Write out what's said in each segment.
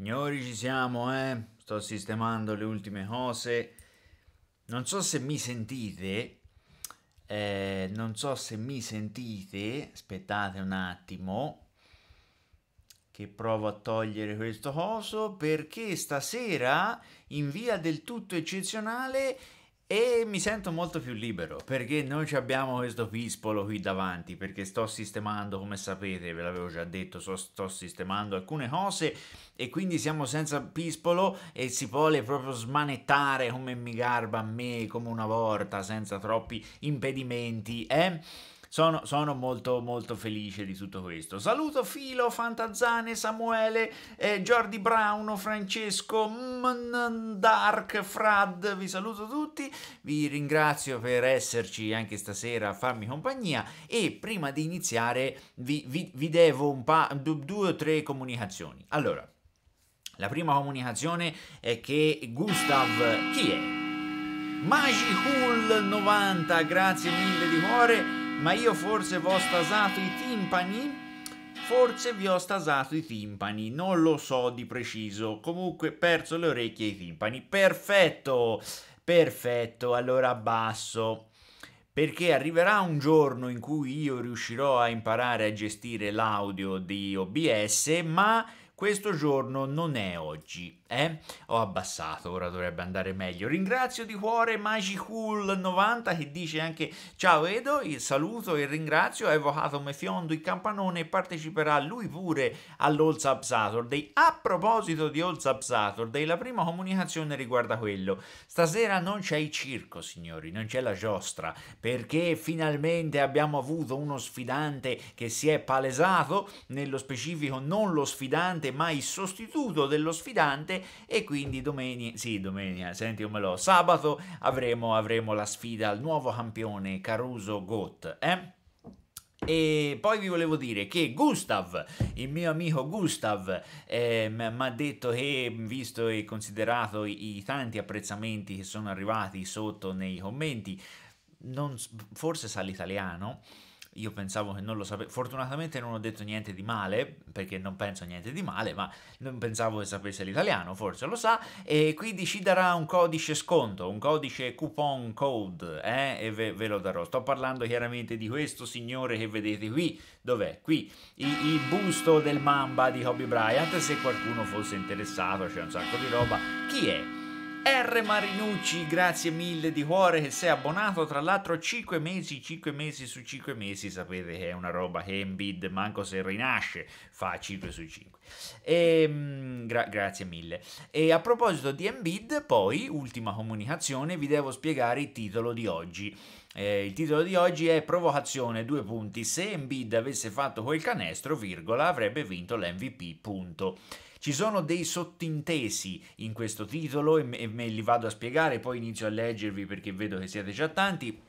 Signori, ci siamo, eh? Sto sistemando le ultime cose. Non so se mi sentite. Eh, non so se mi sentite. Aspettate un attimo. Che provo a togliere questo coso. Perché stasera, in via del tutto eccezionale, e mi sento molto più libero perché noi abbiamo questo pispolo qui davanti perché sto sistemando come sapete ve l'avevo già detto so, sto sistemando alcune cose e quindi siamo senza pispolo e si vuole proprio smanettare come mi garba a me come una volta senza troppi impedimenti eh sono, sono, molto molto felice di tutto questo. Saluto Filo, Fantazzane, Samuele, eh, Jordi Brown, Francesco, Dark, Frad, vi saluto tutti, vi ringrazio per esserci anche stasera a farmi compagnia e prima di iniziare vi, vi, vi devo un pa- due o tre comunicazioni. Allora, la prima comunicazione è che Gustav, chi è? Magicul90, grazie mille di cuore ma io forse vi ho stasato i timpani. Forse vi ho stasato i timpani, non lo so di preciso. Comunque, perso le orecchie e i timpani. Perfetto, perfetto. Allora basso. Perché arriverà un giorno in cui io riuscirò a imparare a gestire l'audio di OBS, ma questo giorno non è oggi. Eh? Ho abbassato, ora dovrebbe andare meglio. Ringrazio di cuore Magicool90 che dice anche ciao Edo, il saluto e ringrazio, ha evocato Mefiondo il campanone e parteciperà lui pure all'Olds Up Saturday. A proposito di All Up Saturday, la prima comunicazione riguarda quello. Stasera non c'è il circo, signori, non c'è la giostra, perché finalmente abbiamo avuto uno sfidante che si è palesato, nello specifico non lo sfidante ma il sostituto dello sfidante e quindi domenica, sì domenica, eh, sentimelo, sabato avremo, avremo la sfida al nuovo campione Caruso Gott, eh? E poi vi volevo dire che Gustav, il mio amico Gustav, eh, mi ha detto che, visto e considerato i, i tanti apprezzamenti che sono arrivati sotto nei commenti, non, forse sa l'italiano, io pensavo che non lo sapesse, fortunatamente non ho detto niente di male, perché non penso niente di male, ma non pensavo che sapesse l'italiano, forse lo sa, e quindi ci darà un codice sconto, un codice coupon code, eh? e ve, ve, lo darò. Sto parlando chiaramente di questo signore che vedete qui, dov'è? Qui, il, il busto del Mamba di Hobby Bryant, se qualcuno fosse interessato, c'è un sacco di roba, chi è? R. Marinucci, grazie mille di cuore che sei abbonato, tra l'altro 5 mesi, 5 mesi su 5 mesi, sapete che è una roba che Embiid manco se rinasce fa 5 su 5. E, ehm, gra- grazie mille. E a proposito di Embiid, poi, ultima comunicazione, vi devo spiegare il titolo di oggi. Eh, il titolo di oggi è Provocazione, due punti, se Embiid avesse fatto quel canestro, virgola, avrebbe vinto l'MVP, punto. Ci sono dei sottintesi in questo titolo e me li vado a spiegare, poi inizio a leggervi perché vedo che siete già tanti.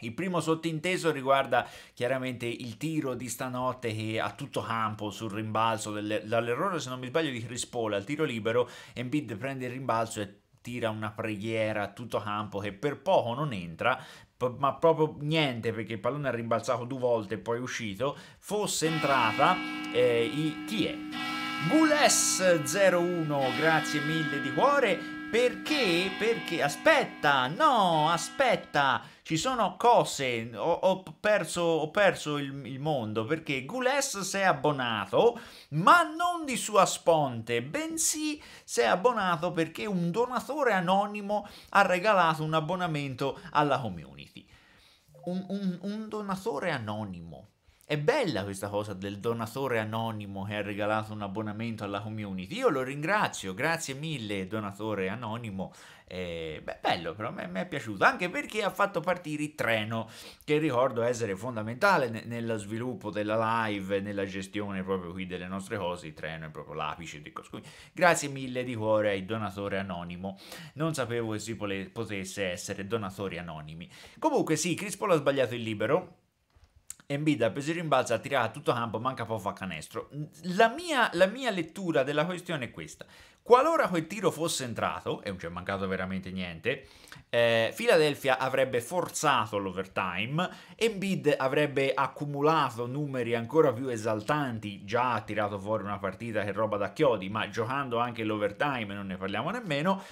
Il primo sottinteso riguarda chiaramente il tiro di stanotte che a tutto campo sul rimbalzo dall'errore se non mi sbaglio di Chris Paul al tiro libero Embiid prende il rimbalzo e tira una preghiera a tutto campo che per poco non entra ma proprio niente perché il pallone ha rimbalzato due volte e poi è uscito fosse entrata eh, i, chi è? Gules01, grazie mille di cuore. Perché? Perché? Aspetta, no, aspetta, ci sono cose, ho, ho perso, ho perso il, il, mondo, perché Gules si è abbonato, ma non di sua sponte, bensì si è abbonato perché un donatore anonimo ha regalato un abbonamento alla community. un, un, un donatore anonimo, è bella questa cosa del donatore anonimo che ha regalato un abbonamento alla community. Io lo ringrazio, grazie mille donatore anonimo. Eh, beh, bello, però mi è piaciuto anche perché ha fatto partire il treno, che ricordo essere fondamentale ne- nello sviluppo della live, nella gestione proprio qui delle nostre cose. Il treno è proprio l'apice di così. Grazie mille di cuore ai donatore anonimo. Non sapevo che si pole- potesse essere donatori anonimi. Comunque, sì, Crispo l'ha sbagliato il libero Embiid ha preso il rimbalzo, ha tirato tutto campo, manca poco a canestro. La mia, la mia, lettura della questione è questa. Qualora quel tiro fosse entrato, e non c'è mancato veramente niente, eh, Philadelphia avrebbe forzato l'overtime, Embiid avrebbe accumulato numeri ancora più esaltanti, già ha tirato fuori una partita che è roba da chiodi, ma giocando anche l'overtime non ne parliamo nemmeno,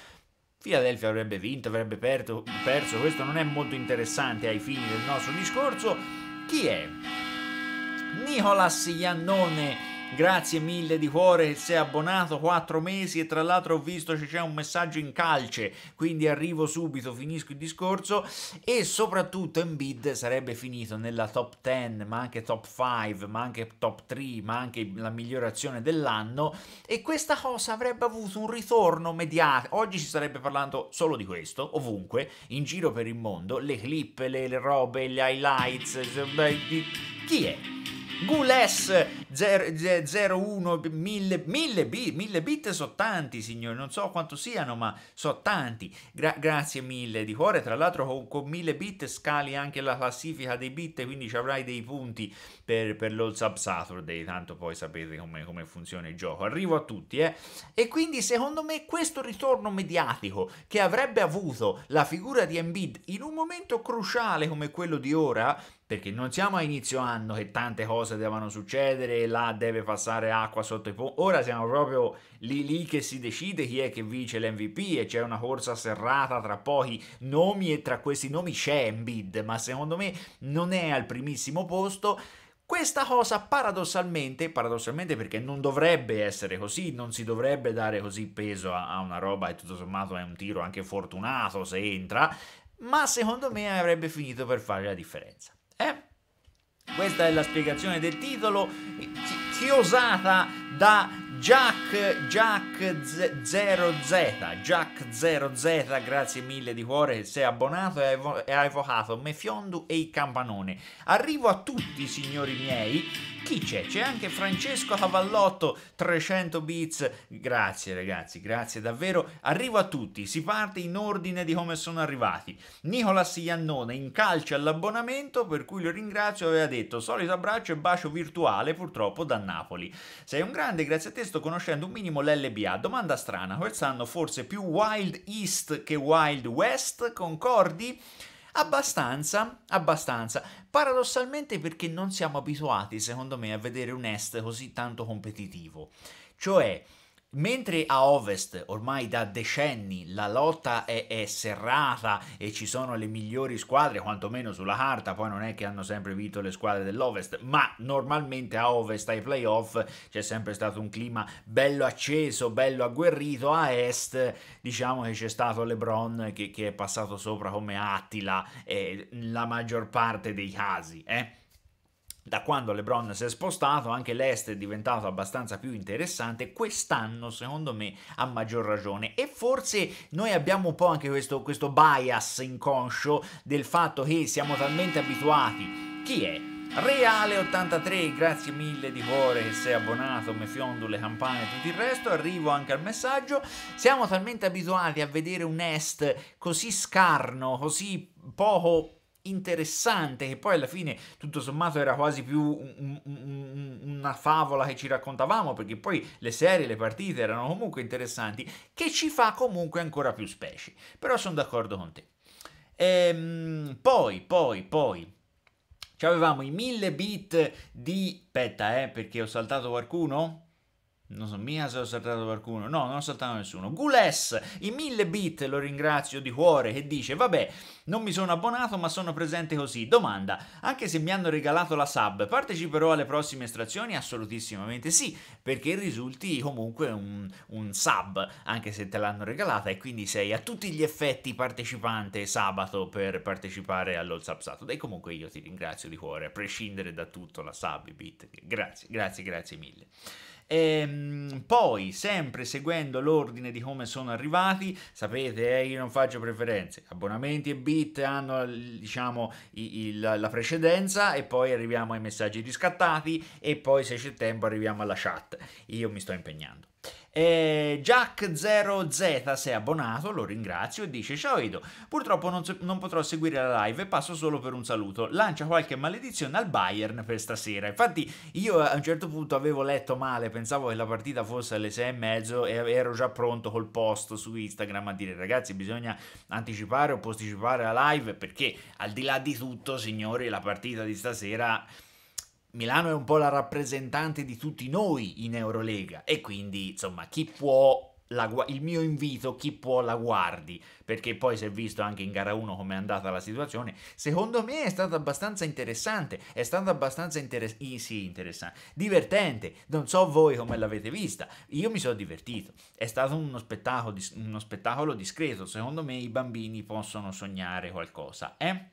Philadelphia avrebbe vinto, avrebbe perso, perso, questo non è molto interessante ai fini del nostro discorso, chi è? Nicolas Iannone Grazie mille di cuore che sei abbonato, 4 mesi e tra l'altro ho visto che c'è un messaggio in calce, quindi arrivo subito, finisco il discorso e soprattutto Embiid sarebbe finito nella top 10, ma anche top 5, ma anche top 3, ma anche la azione dell'anno e questa cosa avrebbe avuto un ritorno mediatico. Oggi si starebbe parlando solo di questo, ovunque, in giro per il mondo, le clip, le, le robe, gli highlights, chi è? Gules 01 1000 1000 bit 1000 bit so tanti signori non so quanto siano ma so tanti Gra grazie mille di cuore tra l'altro con, con 1000 bit scali anche la classifica dei bit quindi ci avrai dei punti per, per l'Old Sub Saturday tanto poi sapete come, come funziona il gioco arrivo a tutti eh e quindi secondo me questo ritorno mediatico che avrebbe avuto la figura di Embiid in un momento cruciale come quello di ora perché non siamo a inizio anno che tante cose devono succedere, e là deve passare acqua sotto i ponti, ora siamo proprio lì lì che si decide chi è che vince l'MVP e c'è una corsa serrata tra pochi nomi e tra questi nomi c'è Embiid, ma secondo me non è al primissimo posto. Questa cosa paradossalmente, paradossalmente perché non dovrebbe essere così, non si dovrebbe dare così peso a, a una roba e tutto sommato è un tiro anche fortunato se entra, ma secondo me avrebbe finito per fare la differenza. Eh? Questa è la spiegazione del titolo, chi osata da Jack, Jack 0Z, Jack 0Z, grazie mille di cuore che sei abbonato e hai evocato Mefiondu e il campanone. Arrivo a tutti, signori miei. Chi c'è? C'è anche Francesco Cavallotto, 300 bits. Grazie ragazzi, grazie davvero. Arrivo a tutti, si parte in ordine di come sono arrivati. Nicolas Iannone in calcio all'abbonamento, per cui lo ringrazio, aveva detto solito abbraccio e bacio virtuale purtroppo da Napoli. Sei un grande grande grazie a te sto conoscendo un minimo l'LBA. Domanda strana, quest'anno forse più Wild East che Wild West, concordi? Abbastanza, abbastanza. Paradossalmente perché non siamo abituati, secondo me, a vedere un Est così tanto competitivo. Cioè, Mentre a ovest ormai da decenni la lotta è, è, serrata e ci sono le migliori squadre, quantomeno sulla carta, poi non è che hanno sempre vinto le squadre dell'ovest, ma normalmente a ovest ai playoff c'è sempre stato un clima bello acceso, bello agguerrito, a est diciamo che c'è stato LeBron che, che, è passato sopra come Attila eh, la maggior parte dei casi. Eh da quando LeBron si è spostato, anche l'est è diventato abbastanza più interessante. Quest'anno, secondo me, ha maggior ragione. E forse noi abbiamo un po' anche questo, questo bias inconscio del fatto che siamo talmente abituati. Chi è? Reale83, grazie mille di cuore che sei abbonato, me fiondo le campagne e tutto il resto, arrivo anche al messaggio, siamo talmente abituati a vedere un est così scarno, così poco interessante che poi alla fine tutto sommato era quasi più un, un, una favola che ci raccontavamo perché poi le serie, le partite erano comunque interessanti che ci fa comunque ancora più specie però sono d'accordo con te ehm, poi poi poi avevamo i 1000 bit di aspetta eh perché ho saltato qualcuno non so, Mia se ho saltato qualcuno. No, non ho saltato nessuno. Gules, i mille bit, lo ringrazio di cuore, che dice, vabbè, non mi sono abbonato ma sono presente così. Domanda, anche se mi hanno regalato la sub, parteciperò alle prossime estrazioni? Assolutissimamente sì, perché risulti comunque un, un sub, anche se te l'hanno regalata e quindi sei a tutti gli effetti partecipante sabato per partecipare all'All Sub Saturday. Comunque io ti ringrazio di cuore, a prescindere da tutto la sub, bit. Grazie, grazie, grazie mille. E, ehm, poi, sempre seguendo l'ordine di come sono arrivati, sapete, eh, io non faccio preferenze, abbonamenti e bit hanno diciamo i, i, la precedenza e poi arriviamo ai messaggi riscattati e poi se c'è tempo arriviamo alla chat. Io mi sto impegnando. Eh, Jack0Z si è abbonato, lo ringrazio e dice ciao Edo, purtroppo non, non, potrò seguire la live e passo solo per un saluto, lancia qualche maledizione al Bayern per stasera, infatti io a un certo punto avevo letto male, pensavo che la partita fosse alle 6 e mezzo e ero già pronto col post su Instagram a dire ragazzi bisogna anticipare o posticipare la live perché al di là di tutto signori la partita di stasera Milano è un po' la rappresentante di tutti noi in Eurolega e quindi insomma chi può la, il mio invito chi può la guardi perché poi si è visto anche in gara 1 come è andata la situazione secondo me è stata abbastanza interessante è stata abbastanza interes- sì, interessante divertente non so voi come l'avete vista io mi sono divertito è stato uno spettacolo, uno spettacolo discreto secondo me i bambini possono sognare qualcosa eh?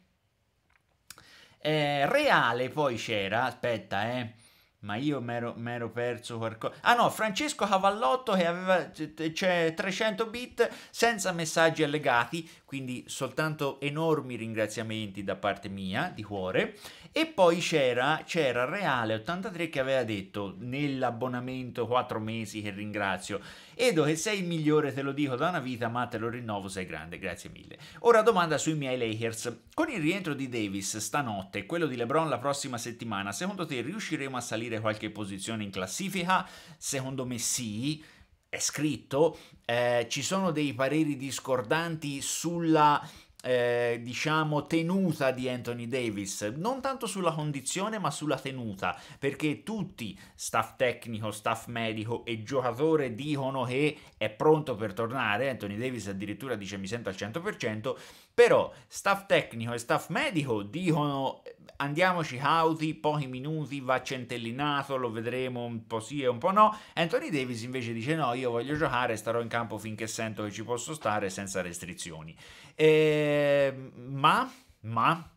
Eh, Reale poi c'era, aspetta eh, ma io mi ero perso qualcosa. Ah no, Francesco Cavallotto che aveva cioè, 300 bit senza messaggi allegati, quindi soltanto enormi ringraziamenti da parte mia, di cuore. E poi c'era, c'era Reale83 che aveva detto nell'abbonamento 4 mesi che ringrazio, Edo che sei il migliore te lo dico da una vita ma te lo rinnovo sei grande, grazie mille. Ora domanda sui miei Lakers, con il rientro di Davis stanotte e quello di Lebron la prossima settimana, secondo te riusciremo a salire qualche posizione in classifica? Secondo me sì, è scritto, eh, ci sono dei pareri discordanti sulla eh, diciamo tenuta di Anthony Davis, non tanto sulla condizione ma sulla tenuta, perché tutti, staff tecnico, staff medico e giocatore dicono che è pronto per tornare, Anthony Davis addirittura dice mi sento al 100%, però staff tecnico e staff medico dicono andiamoci cauti, pochi minuti, va centellinato, lo vedremo un po' sì e un po' no. Anthony Davis invece dice no, io voglio giocare, starò in campo finché sento che ci posso stare senza restrizioni. E... Ehm, ma, ma,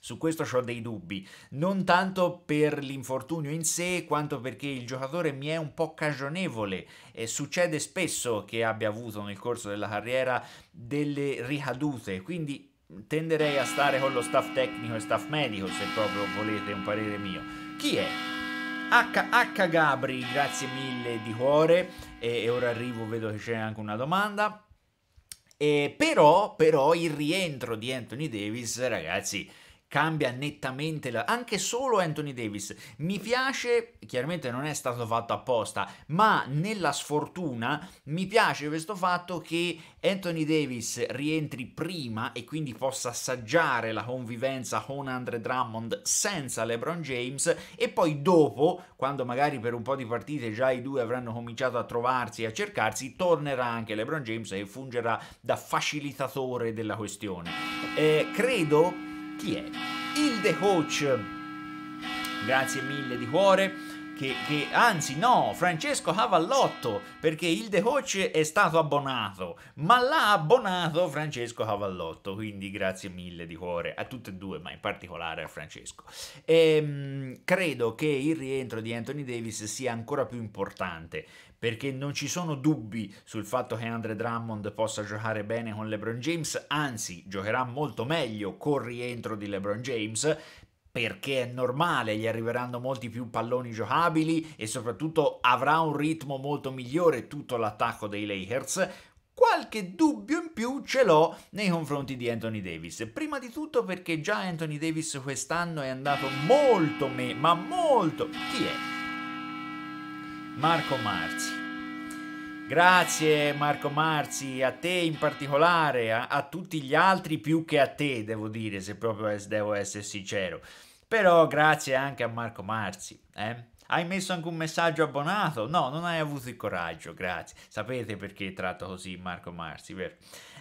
su questo ho dei dubbi, non tanto per l'infortunio in sé, quanto perché il giocatore mi è un po' cagionevole e succede spesso che abbia avuto nel corso della carriera delle ricadute, quindi tenderei a stare con lo staff tecnico e staff medico se proprio volete un parere mio. Chi è? H, H Gabri, grazie mille di cuore e, e ora arrivo, vedo che c'è anche una domanda. E però, però il rientro di Anthony Davis, ragazzi, cambia nettamente la... anche solo Anthony Davis mi piace chiaramente non è stato fatto apposta ma nella sfortuna mi piace questo fatto che Anthony Davis rientri prima e quindi possa assaggiare la convivenza con Andre Drummond senza LeBron James e poi dopo quando magari per un po' di partite già i due avranno cominciato a trovarsi e a cercarsi tornerà anche LeBron James e fungerà da facilitatore della questione eh, credo chi è? Il The Coach. Grazie mille di cuore. Che, che, anzi no, Francesco Cavallotto, perché il The Coach è stato abbonato, ma l'ha abbonato Francesco Cavallotto, quindi grazie mille di cuore a tutte e due, ma in particolare a Francesco. E, ehm, credo che il rientro di Anthony Davis sia ancora più importante perché non ci sono dubbi sul fatto che Andre Drummond possa giocare bene con LeBron James, anzi giocherà molto meglio col rientro di LeBron James perché è normale, gli arriveranno molti più palloni giocabili e soprattutto avrà un ritmo molto migliore tutto l'attacco dei Lakers, qualche dubbio in più ce l'ho nei confronti di Anthony Davis. Prima di tutto perché già Anthony Davis quest'anno è andato molto me, ma molto... Chi è? Marco Marzi. Grazie Marco Marzi, a te in particolare, a, a, tutti gli altri più che a te, devo dire, se proprio devo essere sincero. Però grazie anche a Marco Marzi. Eh? Hai messo anche un messaggio abbonato? No, non hai avuto il coraggio, grazie. Sapete perché tratto così Marco Marzi, vero?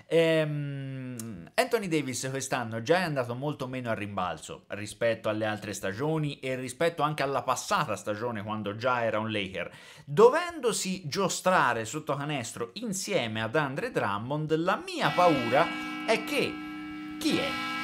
Ehm, Anthony Davis quest'anno già è andato molto meno a rimbalzo rispetto alle altre stagioni e rispetto anche alla passata stagione quando già era un Laker, dovendosi giostrare sotto canestro insieme ad Andre Drummond, la mia paura è che chi è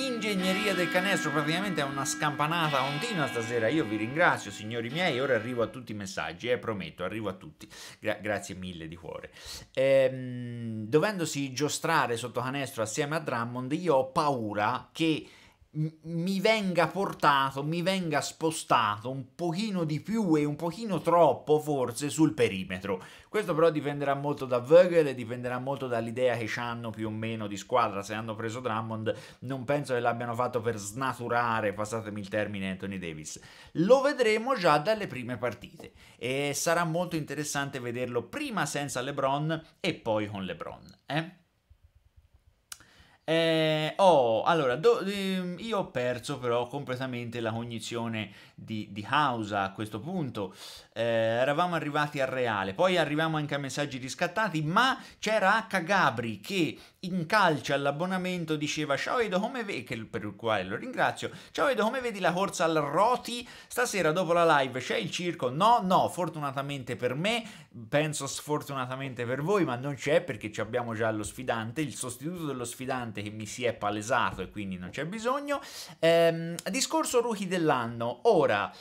Ingegneria del canestro, praticamente è una scampanata continua stasera. Io vi ringrazio, signori miei. Ora arrivo a tutti i messaggi, eh, prometto, arrivo a tutti. Gra grazie mille di cuore. Ehm, dovendosi giostrare sotto canestro assieme a Drummond, io ho paura che mi venga portato, mi venga spostato un pochino di più e un pochino troppo forse sul perimetro. Questo però dipenderà molto da Vogel e dipenderà molto dall'idea che hanno più o meno di squadra. Se hanno preso Drummond non penso che l'abbiano fatto per snaturare, passatemi il termine, Anthony Davis. Lo vedremo già dalle prime partite e sarà molto interessante vederlo prima senza LeBron e poi con LeBron. Eh? Eh, oh, allora, do, eh, io ho perso però completamente la cognizione di, di House a questo punto eh, eravamo arrivati al reale, poi arriviamo anche a messaggi riscattati, ma c'era H. Gabri che in calcio all'abbonamento diceva ciao Edo come vedi, per il quale lo ringrazio, ciao Edo come vedi la corsa al Roti, stasera dopo la live c'è il circo? No, no, fortunatamente per me, penso sfortunatamente per voi, ma non c'è perché abbiamo già lo sfidante, il sostituto dello sfidante che mi si è palesato e quindi non c'è bisogno. Ehm, discorso rookie dell'anno, ora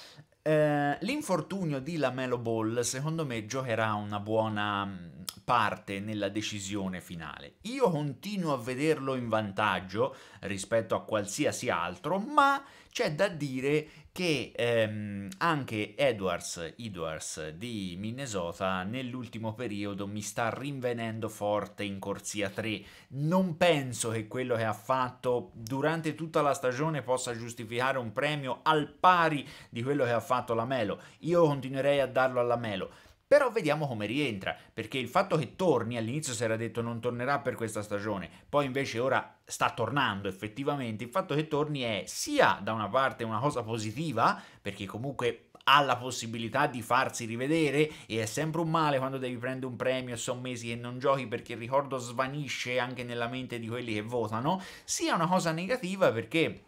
eh, l'infortunio di Lamelo Ball, secondo me, giocherà una buona mm, parte nella decisione finale. Io continuo a vederlo in vantaggio rispetto a qualsiasi altro, ma c'è da dire che ehm, anche Edwards, Edwards di Minnesota nell'ultimo periodo mi sta rinvenendo forte in corsia 3. Non penso che quello che ha fatto durante tutta la stagione possa giustificare un premio al pari di quello che ha fatto la Melo. Io continuerei a darlo alla Melo però vediamo come rientra, perché il fatto che torni, all'inizio si era detto non tornerà per questa stagione, poi invece ora sta tornando effettivamente, il fatto che torni è sia da una parte una cosa positiva, perché comunque ha la possibilità di farsi rivedere e è sempre un male quando devi prendere un premio e sono mesi che non giochi perché il ricordo svanisce anche nella mente di quelli che votano, sia una cosa negativa perché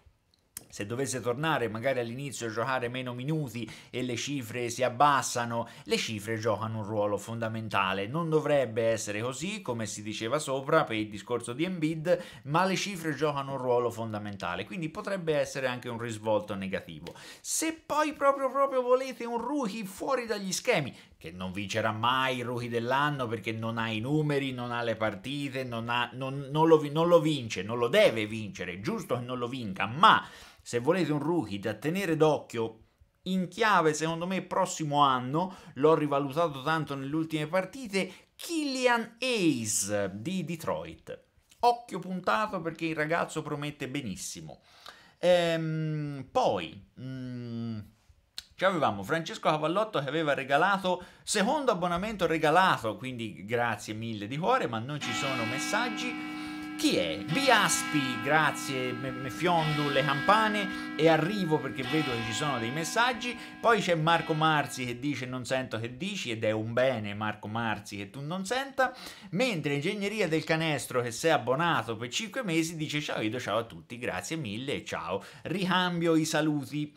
se dovesse tornare magari all'inizio a giocare meno minuti e le cifre si abbassano, le cifre giocano un ruolo fondamentale. Non dovrebbe essere così, come si diceva sopra per il discorso di Embiid, ma le cifre giocano un ruolo fondamentale, quindi potrebbe essere anche un risvolto negativo. Se poi proprio proprio volete un rookie fuori dagli schemi, che non vincerà mai il rookie dell'anno perché non ha i numeri, non ha le partite, non, ha, non, non, lo, non lo vince, non lo deve vincere, è giusto che non lo vinca, ma se volete un rookie da tenere d'occhio in chiave secondo me prossimo anno, l'ho rivalutato tanto nelle ultime partite, Killian Ace di Detroit. Occhio puntato perché il ragazzo promette benissimo. Ehm, poi... Mm, cioè avevamo Francesco Cavallotto che aveva regalato, secondo abbonamento regalato, quindi grazie mille di cuore, ma non ci sono messaggi. Chi è? Biaspi, grazie, me, me fiondo le campane e arrivo perché vedo che ci sono dei messaggi. Poi c'è Marco Marzi che dice non sento che dici ed è un bene Marco Marzi che tu non senta. Mentre Ingegneria del Canestro che sei abbonato per 5 mesi dice ciao Ido, ciao a tutti, grazie mille e ciao. Ricambio i saluti.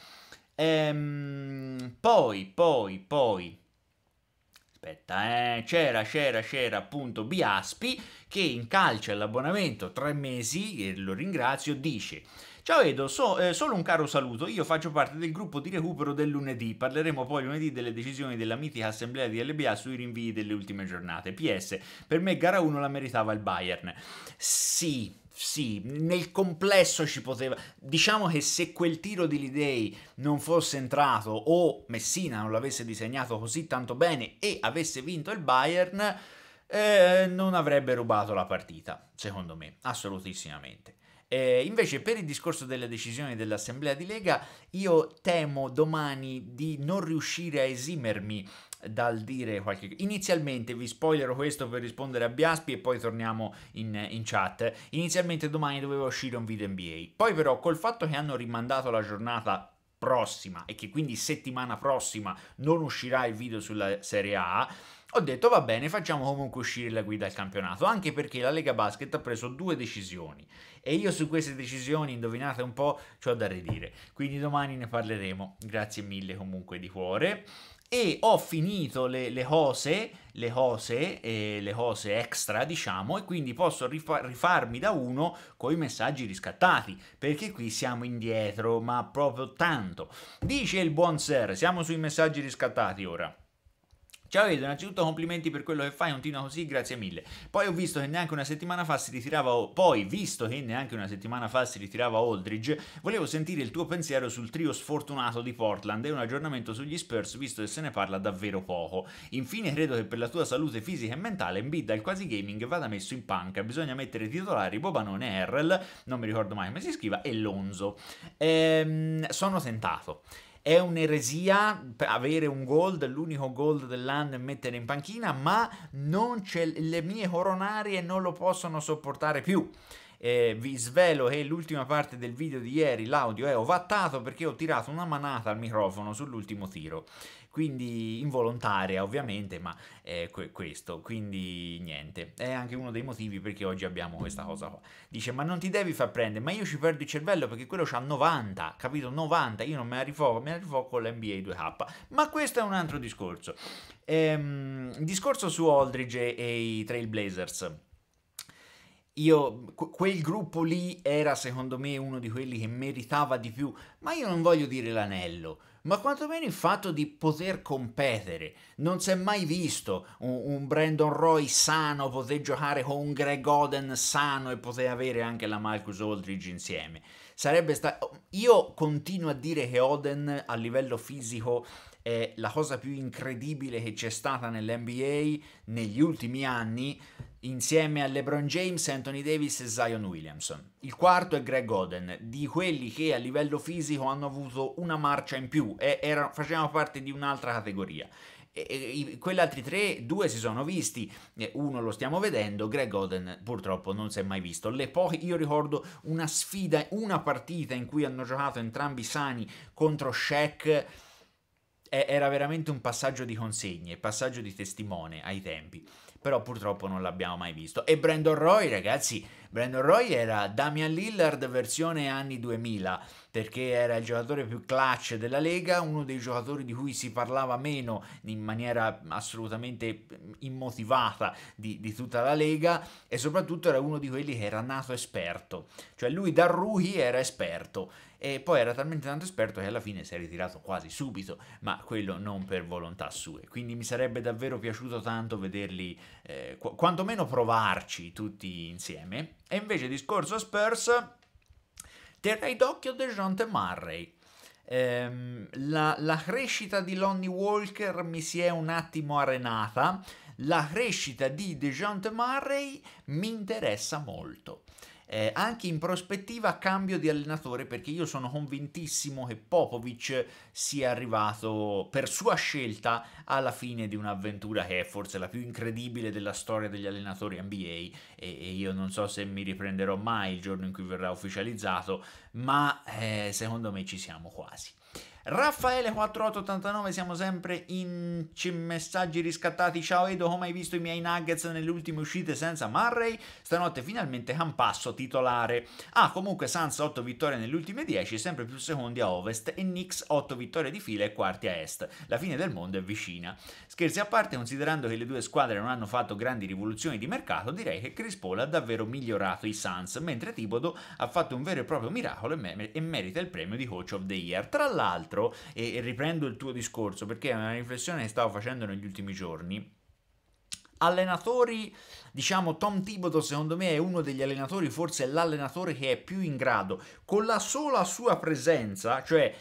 Ehm, poi, poi, poi. Aspetta, eh. c'era, c'era, c'era appunto Biaspi che in incalcia l'abbonamento tre mesi, e lo ringrazio, dice... Ciao Edo, so, eh, solo un caro saluto, io faccio parte del gruppo di recupero del lunedì, parleremo poi lunedì delle decisioni della mitica assemblea di LBA sui rinvii delle ultime giornate. PS, per me gara 1 la meritava il Bayern. Sì, sì, nel complesso ci poteva. Diciamo che se quel tiro di Lidei non fosse entrato o Messina non l'avesse disegnato così tanto bene e avesse vinto il Bayern, eh, non avrebbe rubato la partita, secondo me, assolutissimamente. Eh, invece per il discorso delle decisioni dell'Assemblea di Lega, io temo domani di non riuscire a esimermi dal dire qualche... cosa. Inizialmente, vi spoilerò questo per rispondere a Biaspi e poi torniamo in, in chat, inizialmente domani doveva uscire un video NBA, poi però col fatto che hanno rimandato la giornata prossima e che quindi settimana prossima non uscirà il video sulla Serie A, ho detto va bene, facciamo comunque uscire la guida al campionato, anche perché la Lega Basket ha preso due decisioni e io su queste decisioni, indovinate un po', ho da ridire. Quindi domani ne parleremo. Grazie mille comunque di cuore e ho finito le, le cose, le cose, eh, le cose extra diciamo e quindi posso rifa- rifarmi da uno con i messaggi riscattati perché qui siamo indietro ma proprio tanto dice il buon sir siamo sui messaggi riscattati ora Ciao Edo, innanzitutto complimenti per quello che fai, continua così, grazie mille. Poi ho visto che neanche una settimana fa si ritirava, poi visto che neanche una settimana fa si ritirava Aldridge, volevo sentire il tuo pensiero sul trio sfortunato di Portland e un aggiornamento sugli Spurs visto che se ne parla davvero poco. Infine credo che per la tua salute fisica e mentale Embiid al quasi gaming vada messo in panca, bisogna mettere titolari Bobanone Errel, non mi ricordo mai come si scriva, e Lonzo. Ehm, sono tentato è un'eresia avere un gold, l'unico gold dell'anno e mettere in panchina, ma le mie coronarie non lo possono sopportare più. Eh, vi svelo che l'ultima parte del video di ieri l'audio è ovattato perché ho tirato una manata al microfono sull'ultimo tiro quindi involontaria ovviamente, ma è que- questo, quindi niente, è anche uno dei motivi perché oggi abbiamo questa cosa qua. Dice ma non ti devi far prendere, ma io ci perdo il cervello perché quello c'ha 90, capito? 90, io non me la rifoco, me la rifoco con l'NBA 2K, ma questo è un altro discorso. Ehm, discorso su Aldridge e i Trailblazers io, quel gruppo lì era secondo me uno di quelli che meritava di più, ma io non voglio dire l'anello, ma quantomeno il fatto di poter competere. Non si è mai visto un, un Brandon Roy sano poter giocare con un Greg Oden sano e poter avere anche la Marcus Aldridge insieme. Sarebbe stato... Io continuo a dire che Oden a livello fisico è la cosa più incredibile che c'è stata nell'NBA negli ultimi anni insieme a LeBron James, Anthony Davis e Zion Williamson. Il quarto è Greg Oden, di quelli che a livello fisico hanno avuto una marcia in più e erano, facevano parte di un'altra categoria. E, e, quegli altri tre, due si sono visti, uno lo stiamo vedendo, Greg Oden purtroppo non si è mai visto. Le poche, io ricordo una sfida, una partita in cui hanno giocato entrambi sani contro Shaq era veramente un passaggio di consegne, passaggio di testimone ai tempi però purtroppo non l'abbiamo mai visto. E Brandon Roy, ragazzi, Brandon Roy era Damian Lillard versione anni 2000, perché era il giocatore più clutch della Lega, uno dei giocatori di cui si parlava meno in maniera assolutamente immotivata di, di tutta la Lega e soprattutto era uno di quelli che era nato esperto, cioè lui da rookie era esperto e poi era talmente tanto esperto che alla fine si è ritirato quasi subito, ma quello non per volontà sue. Quindi mi sarebbe davvero piaciuto tanto vederli, eh, qu- quantomeno provarci tutti insieme. E invece discorso Spurs, terrei d'occhio Dejounte Murray. Ehm, la, la crescita di Lonnie Walker mi si è un attimo arenata, la crescita di Dejounte Murray mi interessa molto eh, anche in prospettiva cambio di allenatore perché io sono convintissimo che Popovic sia arrivato per sua scelta alla fine di un'avventura che è forse la più incredibile della storia degli allenatori NBA e, e io non so se mi riprenderò mai il giorno in cui verrà ufficializzato ma eh, secondo me ci siamo quasi. Raffaele4889, siamo sempre in messaggi riscattati. Ciao Edo, come hai visto i miei nuggets nelle ultime uscite senza Murray? Stanotte finalmente Campasso titolare. Ah, comunque Sans 8 vittorie nelle ultime 10, sempre più secondi a ovest e Knicks 8 vittorie di fila e quarti a est. La fine del mondo è vicina. Scherzi a parte, considerando che le due squadre non hanno fatto grandi rivoluzioni di mercato, direi che Chris Paul ha davvero migliorato i Sans, mentre Tibodo ha fatto un vero e proprio miracolo e, mer- e merita il premio di Coach of the Year. Tra l'altro, altro, e, e riprendo il tuo discorso perché è una riflessione che stavo facendo negli ultimi giorni allenatori, diciamo Tom Thibodeau secondo me è uno degli allenatori, forse è l'allenatore che è più in grado, con la sola sua presenza, cioè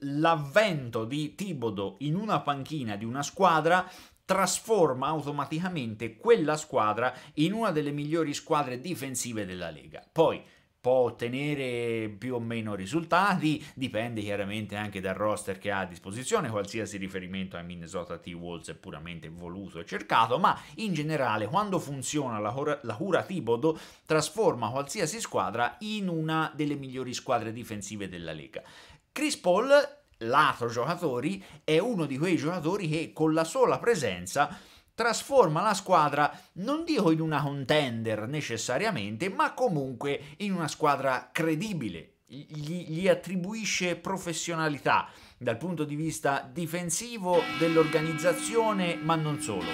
l'avvento di Thibodeau in una panchina di una squadra, trasforma automaticamente quella squadra in una delle migliori squadre difensive della Lega. Poi può ottenere più o meno risultati, dipende chiaramente anche dal roster che ha a disposizione, qualsiasi riferimento ai Minnesota T-Wolves è puramente voluto e cercato, ma in generale quando funziona la, cura, la cura Tibodo trasforma qualsiasi squadra in una delle migliori squadre difensive della Lega. Chris Paul, lato giocatori, è uno di quei giocatori che con la sola presenza trasforma la squadra, non dico in una contender necessariamente, ma comunque in una squadra credibile. Gli, gli attribuisce professionalità dal punto di vista difensivo dell'organizzazione, ma non solo.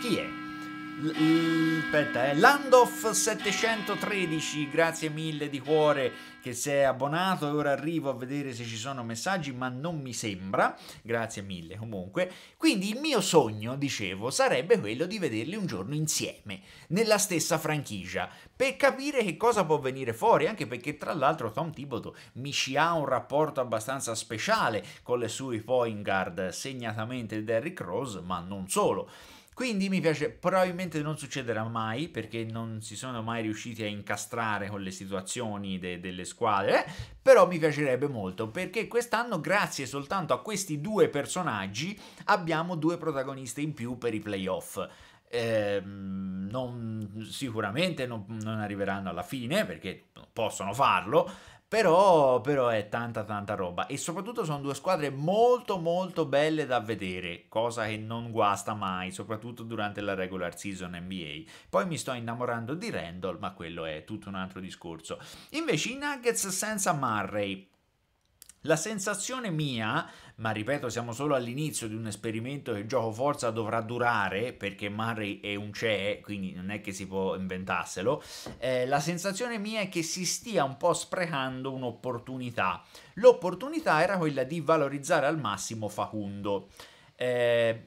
Chi è? aspetta, eh. Landoff 713, grazie mille di cuore che sei abbonato ora arrivo a vedere se ci sono messaggi, ma non mi sembra. Grazie mille comunque. Quindi il mio sogno, dicevo, sarebbe quello di vederli un giorno insieme, nella stessa franchigia, per capire che cosa può venire fuori, anche perché tra l'altro Tom Thibodeau mi ci ha un rapporto abbastanza speciale con le sue point guard, segnatamente Derrick Rose, ma non solo. Quindi mi piace, probabilmente non succederà mai perché non si sono mai riusciti a incastrare con le situazioni de delle squadre, però mi piacerebbe molto perché quest'anno grazie soltanto a questi due personaggi abbiamo due protagoniste in più per i playoff. Eh, non, sicuramente non, non arriveranno alla fine perché possono farlo, però, però è tanta tanta roba e soprattutto sono due squadre molto molto belle da vedere, cosa che non guasta mai, soprattutto durante la regular season NBA. Poi mi sto innamorando di Randall, ma quello è tutto un altro discorso. Invece i Nuggets senza Murray, la sensazione mia, ma ripeto siamo solo all'inizio di un esperimento che il gioco forza dovrà durare, perché Murray è un CE, quindi non è che si può inventarselo, eh, la sensazione mia è che si stia un po' sprecando un'opportunità. L'opportunità era quella di valorizzare al massimo Facundo. Eh,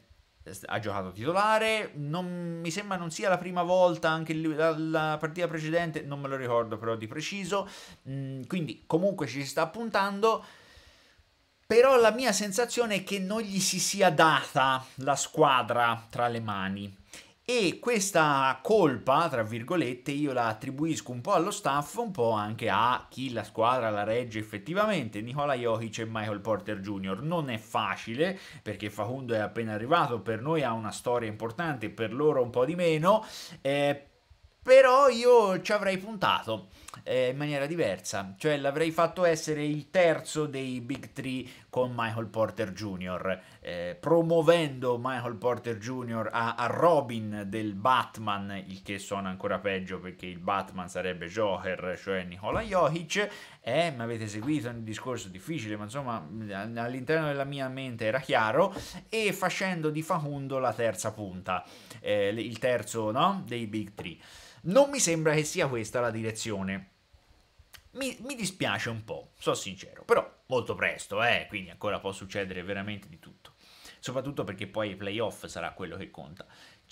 ha giocato titolare, non, mi sembra non sia la prima volta, anche la, la, partita precedente non me lo ricordo però di preciso, mm, quindi comunque ci si sta puntando però la mia sensazione è che non gli si sia data la squadra tra le mani. E questa colpa, tra virgolette, io la attribuisco un po' allo staff, un po' anche a chi la squadra la regge effettivamente, Nicola Jokic e Michael Porter Jr. Non è facile, perché Facundo è appena arrivato, per noi ha una storia importante, per loro un po' di meno, eh, però io ci avrei puntato eh, in maniera diversa, cioè l'avrei fatto essere il terzo dei Big Three con Michael Porter Jr., eh, promuovendo Michael Porter Jr. A, a, Robin del Batman, il che suona ancora peggio perché il Batman sarebbe Joker, cioè Nikola Jokic, eh, mi avete seguito, nel discorso difficile, ma insomma all'interno della mia mente era chiaro, e facendo di Facundo la terza punta, eh, il terzo no? dei Big Three. Non mi sembra che sia questa la direzione. Mi, mi dispiace un po', sono sincero, però molto presto, eh, quindi ancora può succedere veramente di tutto soprattutto perché poi i playoff sarà quello che conta.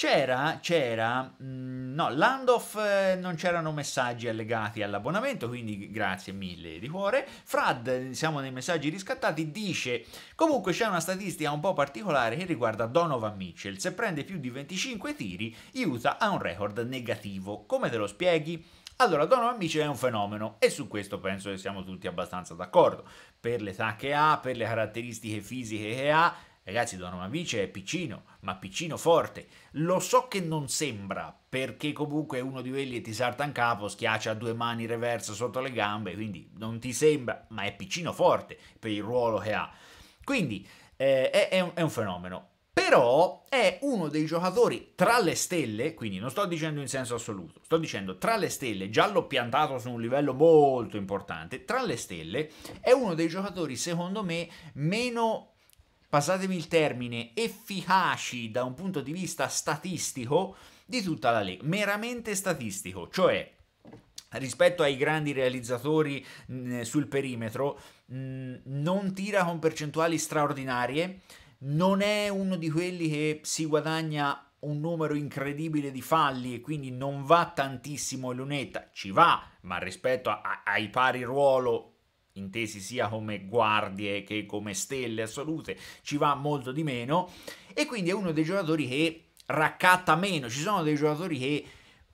C'era, c'era, mm, no, Landoff eh, non c'erano messaggi allegati all'abbonamento, quindi grazie mille di cuore. Frad, siamo nei messaggi riscattati, dice comunque c'è una statistica un po' particolare che riguarda Donovan Mitchell, se prende più di 25 tiri Utah ha un record negativo, come te lo spieghi? Allora, Donovan Mitchell è un fenomeno e su questo penso che siamo tutti abbastanza d'accordo. Per l'età che ha, per le caratteristiche fisiche che ha, Ragazzi, Donovan-Vice è piccino, ma piccino forte. Lo so che non sembra, perché comunque uno di quelli ti salta in capo, schiaccia due mani reverse sotto le gambe, quindi non ti sembra, ma è piccino forte per il ruolo che ha. Quindi eh, è, è, un, è un fenomeno però è uno dei giocatori tra le stelle, quindi non sto dicendo in senso assoluto, sto dicendo tra le stelle, già l'ho piantato su un livello molto importante, tra le stelle è uno dei giocatori secondo me meno passatemi il termine, efficaci da un punto di vista statistico di tutta la Lega, meramente statistico, cioè rispetto ai grandi realizzatori mh, sul perimetro mh, non tira con percentuali straordinarie, non è uno di quelli che si guadagna un numero incredibile di falli e quindi non va tantissimo in lunetta, ci va, ma rispetto a, a, ai pari ruolo intesi sia come guardie che come stelle assolute, ci va molto di meno e quindi è uno dei giocatori che raccatta meno, ci sono dei giocatori che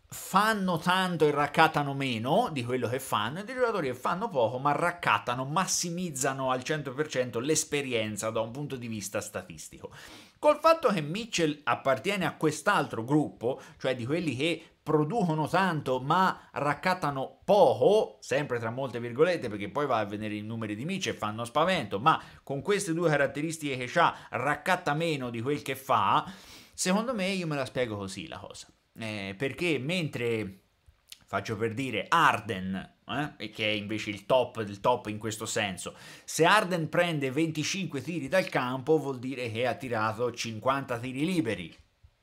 fanno tanto e raccattano meno di quello che fanno e dei giocatori che fanno poco ma raccattano, massimizzano al 100% l'esperienza da un punto di vista statistico. Col fatto che Mitchell appartiene a quest'altro gruppo, cioè di quelli che producono tanto ma raccattano poco, sempre tra molte virgolette perché poi va a vedere i numeri di Mice e fanno spavento, ma con queste due caratteristiche che ha raccatta meno di quel che fa, secondo me io me la spiego così la cosa. Eh, perché mentre faccio per dire Arden eh, che è invece il top del top in questo senso. Se Arden prende 25 tiri dal campo vuol dire che ha tirato 50 tiri liberi,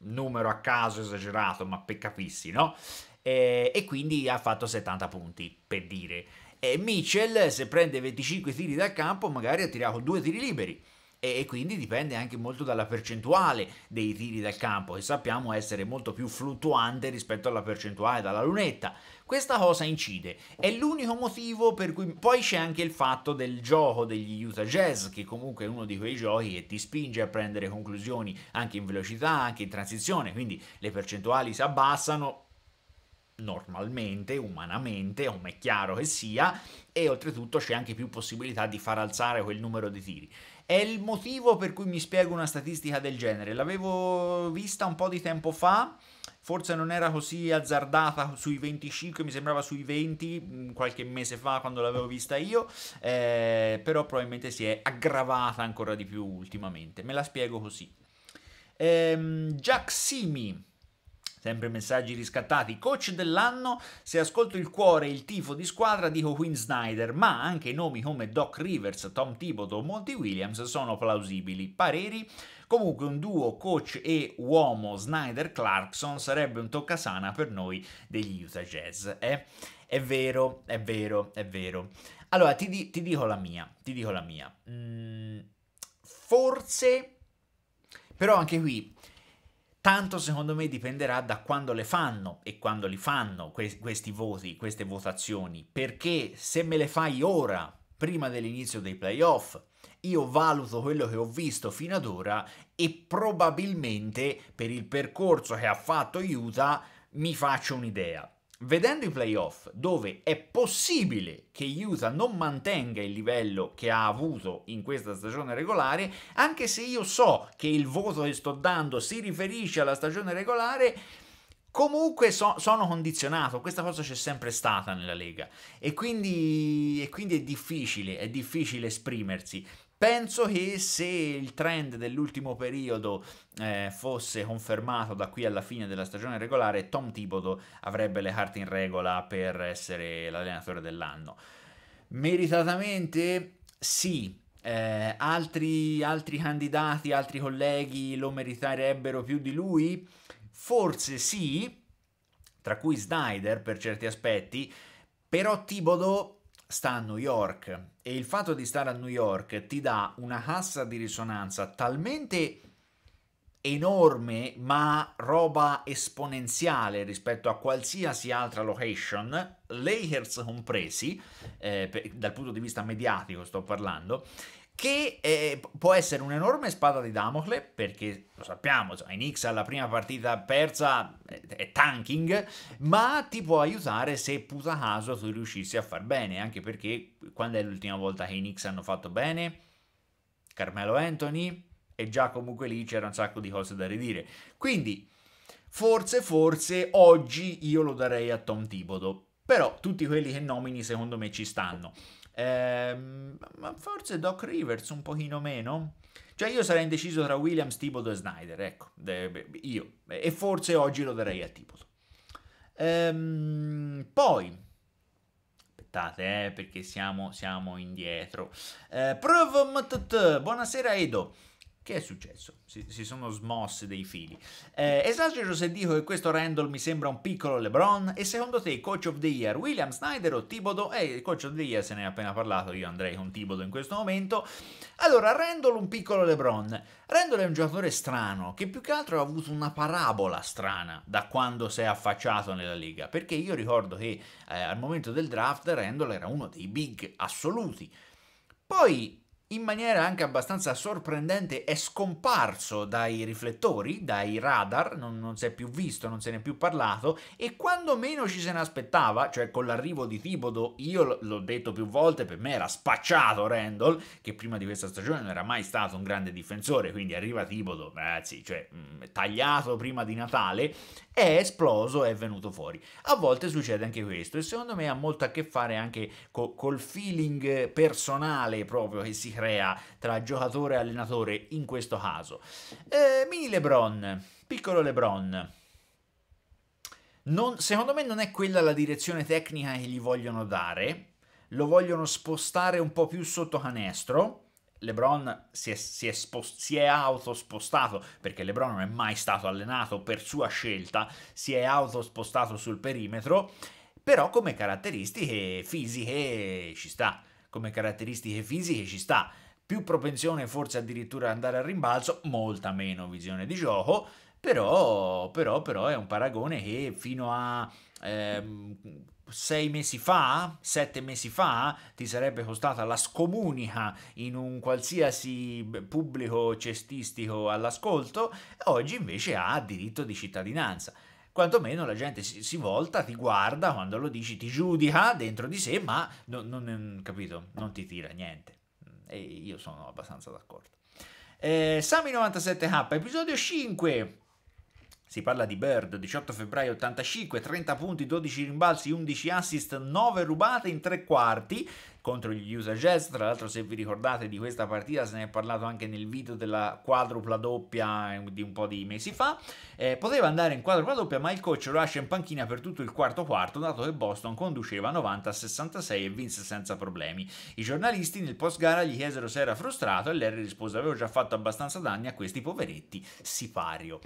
numero a caso esagerato, ma per capirsi, no? E, e quindi ha fatto 70 punti, per dire. E Mitchell, se prende 25 tiri dal campo, magari ha tirato due tiri liberi e, e quindi dipende anche molto dalla percentuale dei tiri dal campo che sappiamo essere molto più fluttuante rispetto alla percentuale dalla lunetta. Questa cosa incide, è l'unico motivo per cui poi c'è anche il fatto del gioco degli Utah Jazz, che comunque è uno di quei giochi che ti spinge a prendere conclusioni anche in velocità, anche in transizione, quindi le percentuali si abbassano normalmente, umanamente, come è chiaro che sia, e oltretutto c'è anche più possibilità di far alzare quel numero di tiri. È il motivo per cui mi spiego una statistica del genere. L'avevo vista un po' di tempo fa, forse non era così azzardata sui 25, mi sembrava sui 20 mm, qualche mese fa quando l'avevo vista io, eh, però probabilmente si è aggravata ancora di più ultimamente. Me la spiego così. Ehm, Jack Simi Sempre messaggi riscattati. Coach dell'anno, se ascolto il cuore e il tifo di squadra dico Quinn Snyder, ma anche nomi come Doc Rivers, Tom Thibodeau o Monty Williams sono plausibili. Pareri? Comunque un duo coach e uomo Snyder-Clarkson sarebbe un toccasana per noi degli Utah Jazz. Eh? È vero, è vero, è vero. Allora, ti, di- ti dico la mia, ti dico la mia. Mm, forse... Però anche qui Tanto secondo me dipenderà da quando le fanno e quando li fanno que- questi voti, queste votazioni, perché se me le fai ora, prima dell'inizio dei playoff, io valuto quello che ho visto fino ad ora e probabilmente per il percorso che ha fatto Utah mi faccio un'idea vedendo i playoff dove è possibile che Utah non mantenga il livello che ha avuto in questa stagione regolare, anche se io so che il voto che sto dando si riferisce alla stagione regolare, comunque so, sono condizionato, questa cosa c'è sempre stata nella Lega e quindi, e quindi è difficile, è difficile esprimersi. Penso che se il trend dell'ultimo periodo eh, fosse confermato da qui alla fine della stagione regolare, Tom Thibodeau avrebbe le carte in regola per essere l'allenatore dell'anno. Meritatamente sì, eh, altri, altri candidati, altri colleghi lo meriterebbero più di lui? Forse sì, tra cui Snyder per certi aspetti, però Thibodeau sta a New York e il fatto di stare a New York ti dà una cassa di risonanza talmente enorme ma roba esponenziale rispetto a qualsiasi altra location, Lakers compresi, eh, per, dal punto di vista mediatico sto parlando, che eh, può essere un'enorme spada di Damocle, perché lo sappiamo, cioè, Nix alla prima partita persa eh, è tanking, ma ti può aiutare se puta caso tu riuscissi a far bene, anche perché quando è l'ultima volta che i Nix hanno fatto bene? Carmelo Anthony e già comunque lì c'era un sacco di cose da ridire. Quindi, forse, forse, oggi io lo darei a Tom Tibodo, però tutti quelli che nomini secondo me ci stanno. Eh, ma forse Doc Rivers un pochino meno. Cioè io sarei indeciso tra Williams, Tibodo e Snyder, ecco, io. E forse oggi lo darei a Tibodo. Ehm, poi, aspettate eh, perché siamo, siamo indietro. Eh, buonasera Edo. Che è successo? Si, si sono smossi dei fili. Eh, esagero se dico che questo Randall mi sembra un piccolo LeBron. E secondo te, coach of the year, William Snyder o Tibodo? Eh, il coach of the year se ne è appena parlato, io andrei con Tibodo in questo momento. Allora, Randall un piccolo LeBron. Randall è un giocatore strano, che più che altro ha avuto una parabola strana da quando si è affacciato nella Lega. Perché io ricordo che eh, al momento del draft Randall era uno dei big assoluti. Poi in maniera anche abbastanza sorprendente è scomparso dai riflettori, dai radar, non, non si è più visto, non se n'è più parlato e quando meno ci se ne aspettava, cioè con l'arrivo di Tibodo, io l'ho detto più volte, per me era spacciato Randall, che prima di questa stagione non era mai stato un grande difensore, quindi arriva Tibodo, ragazzi, cioè mm, tagliato prima di Natale, è esploso, è venuto fuori. A volte succede anche questo e secondo me ha molto a che fare anche co col feeling personale proprio che si crea crea tra giocatore e allenatore in questo caso. Eh, mini LeBron, piccolo LeBron. Non, secondo me non è quella la direzione tecnica che gli vogliono dare. Lo vogliono spostare un po' più sotto canestro. LeBron si è, si, è spost- si è autospostato, perché LeBron non è mai stato allenato per sua scelta, si è autospostato sul perimetro, però come caratteristiche fisiche ci sta come caratteristiche fisiche ci sta, più propensione forse addirittura ad andare al rimbalzo, molta meno visione di gioco, però, però, però è un paragone che fino a ehm, sei mesi fa, sette mesi fa, ti sarebbe costata la scomunica in un qualsiasi pubblico cestistico all'ascolto, oggi invece ha diritto di cittadinanza quantomeno la gente si, si, volta, ti guarda quando lo dici, ti giudica dentro di sé, ma non, non, capito, non ti tira niente. E io sono abbastanza d'accordo. Eh, sami 97 h episodio 5. Si parla di Bird, 18 febbraio 85, 30 punti, 12 rimbalzi, 11 assist, 9 rubate in tre quarti, contro gli Usa Jazz. Tra l'altro, se vi ricordate di questa partita, se ne è parlato anche nel video della quadrupla doppia eh, di un po' di mesi fa. Eh, poteva andare in quadrupla doppia, ma il coach lo lascia in panchina per tutto il quarto quarto, dato che Boston conduceva 90-66 e vinse senza problemi. I giornalisti nel post gara gli chiesero se era frustrato e Larry rispose: Avevo già fatto abbastanza danni a questi poveretti sipario.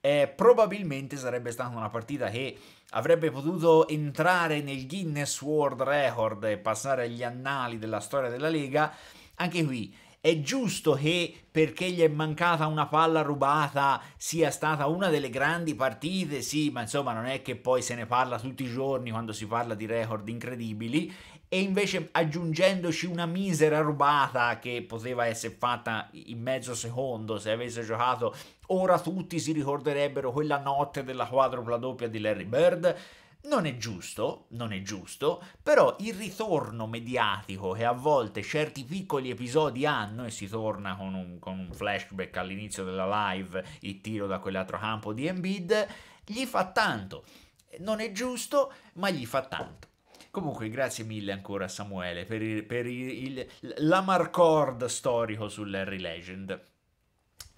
Eh, probabilmente sarebbe stata una partita che avrebbe potuto entrare nel Guinness World Record e passare agli annali della storia della Lega, anche qui è giusto che perché gli è mancata una palla rubata sia stata una delle grandi partite, sì, ma insomma non è che poi se ne parla tutti i giorni quando si parla di record incredibili e invece aggiungendoci una misera rubata che poteva essere fatta in mezzo secondo se avesse giocato ora tutti si ricorderebbero quella notte della quadrupla doppia di Larry Bird. Non è giusto, non è giusto, però il ritorno mediatico che a volte certi piccoli episodi hanno, e si torna con un, con un flashback all'inizio della live, il tiro da quell'altro campo di Embiid, gli fa tanto. Non è giusto, ma gli fa tanto. Comunque, grazie mille ancora Samuele per, il, per il, il, la storico su Larry Legend.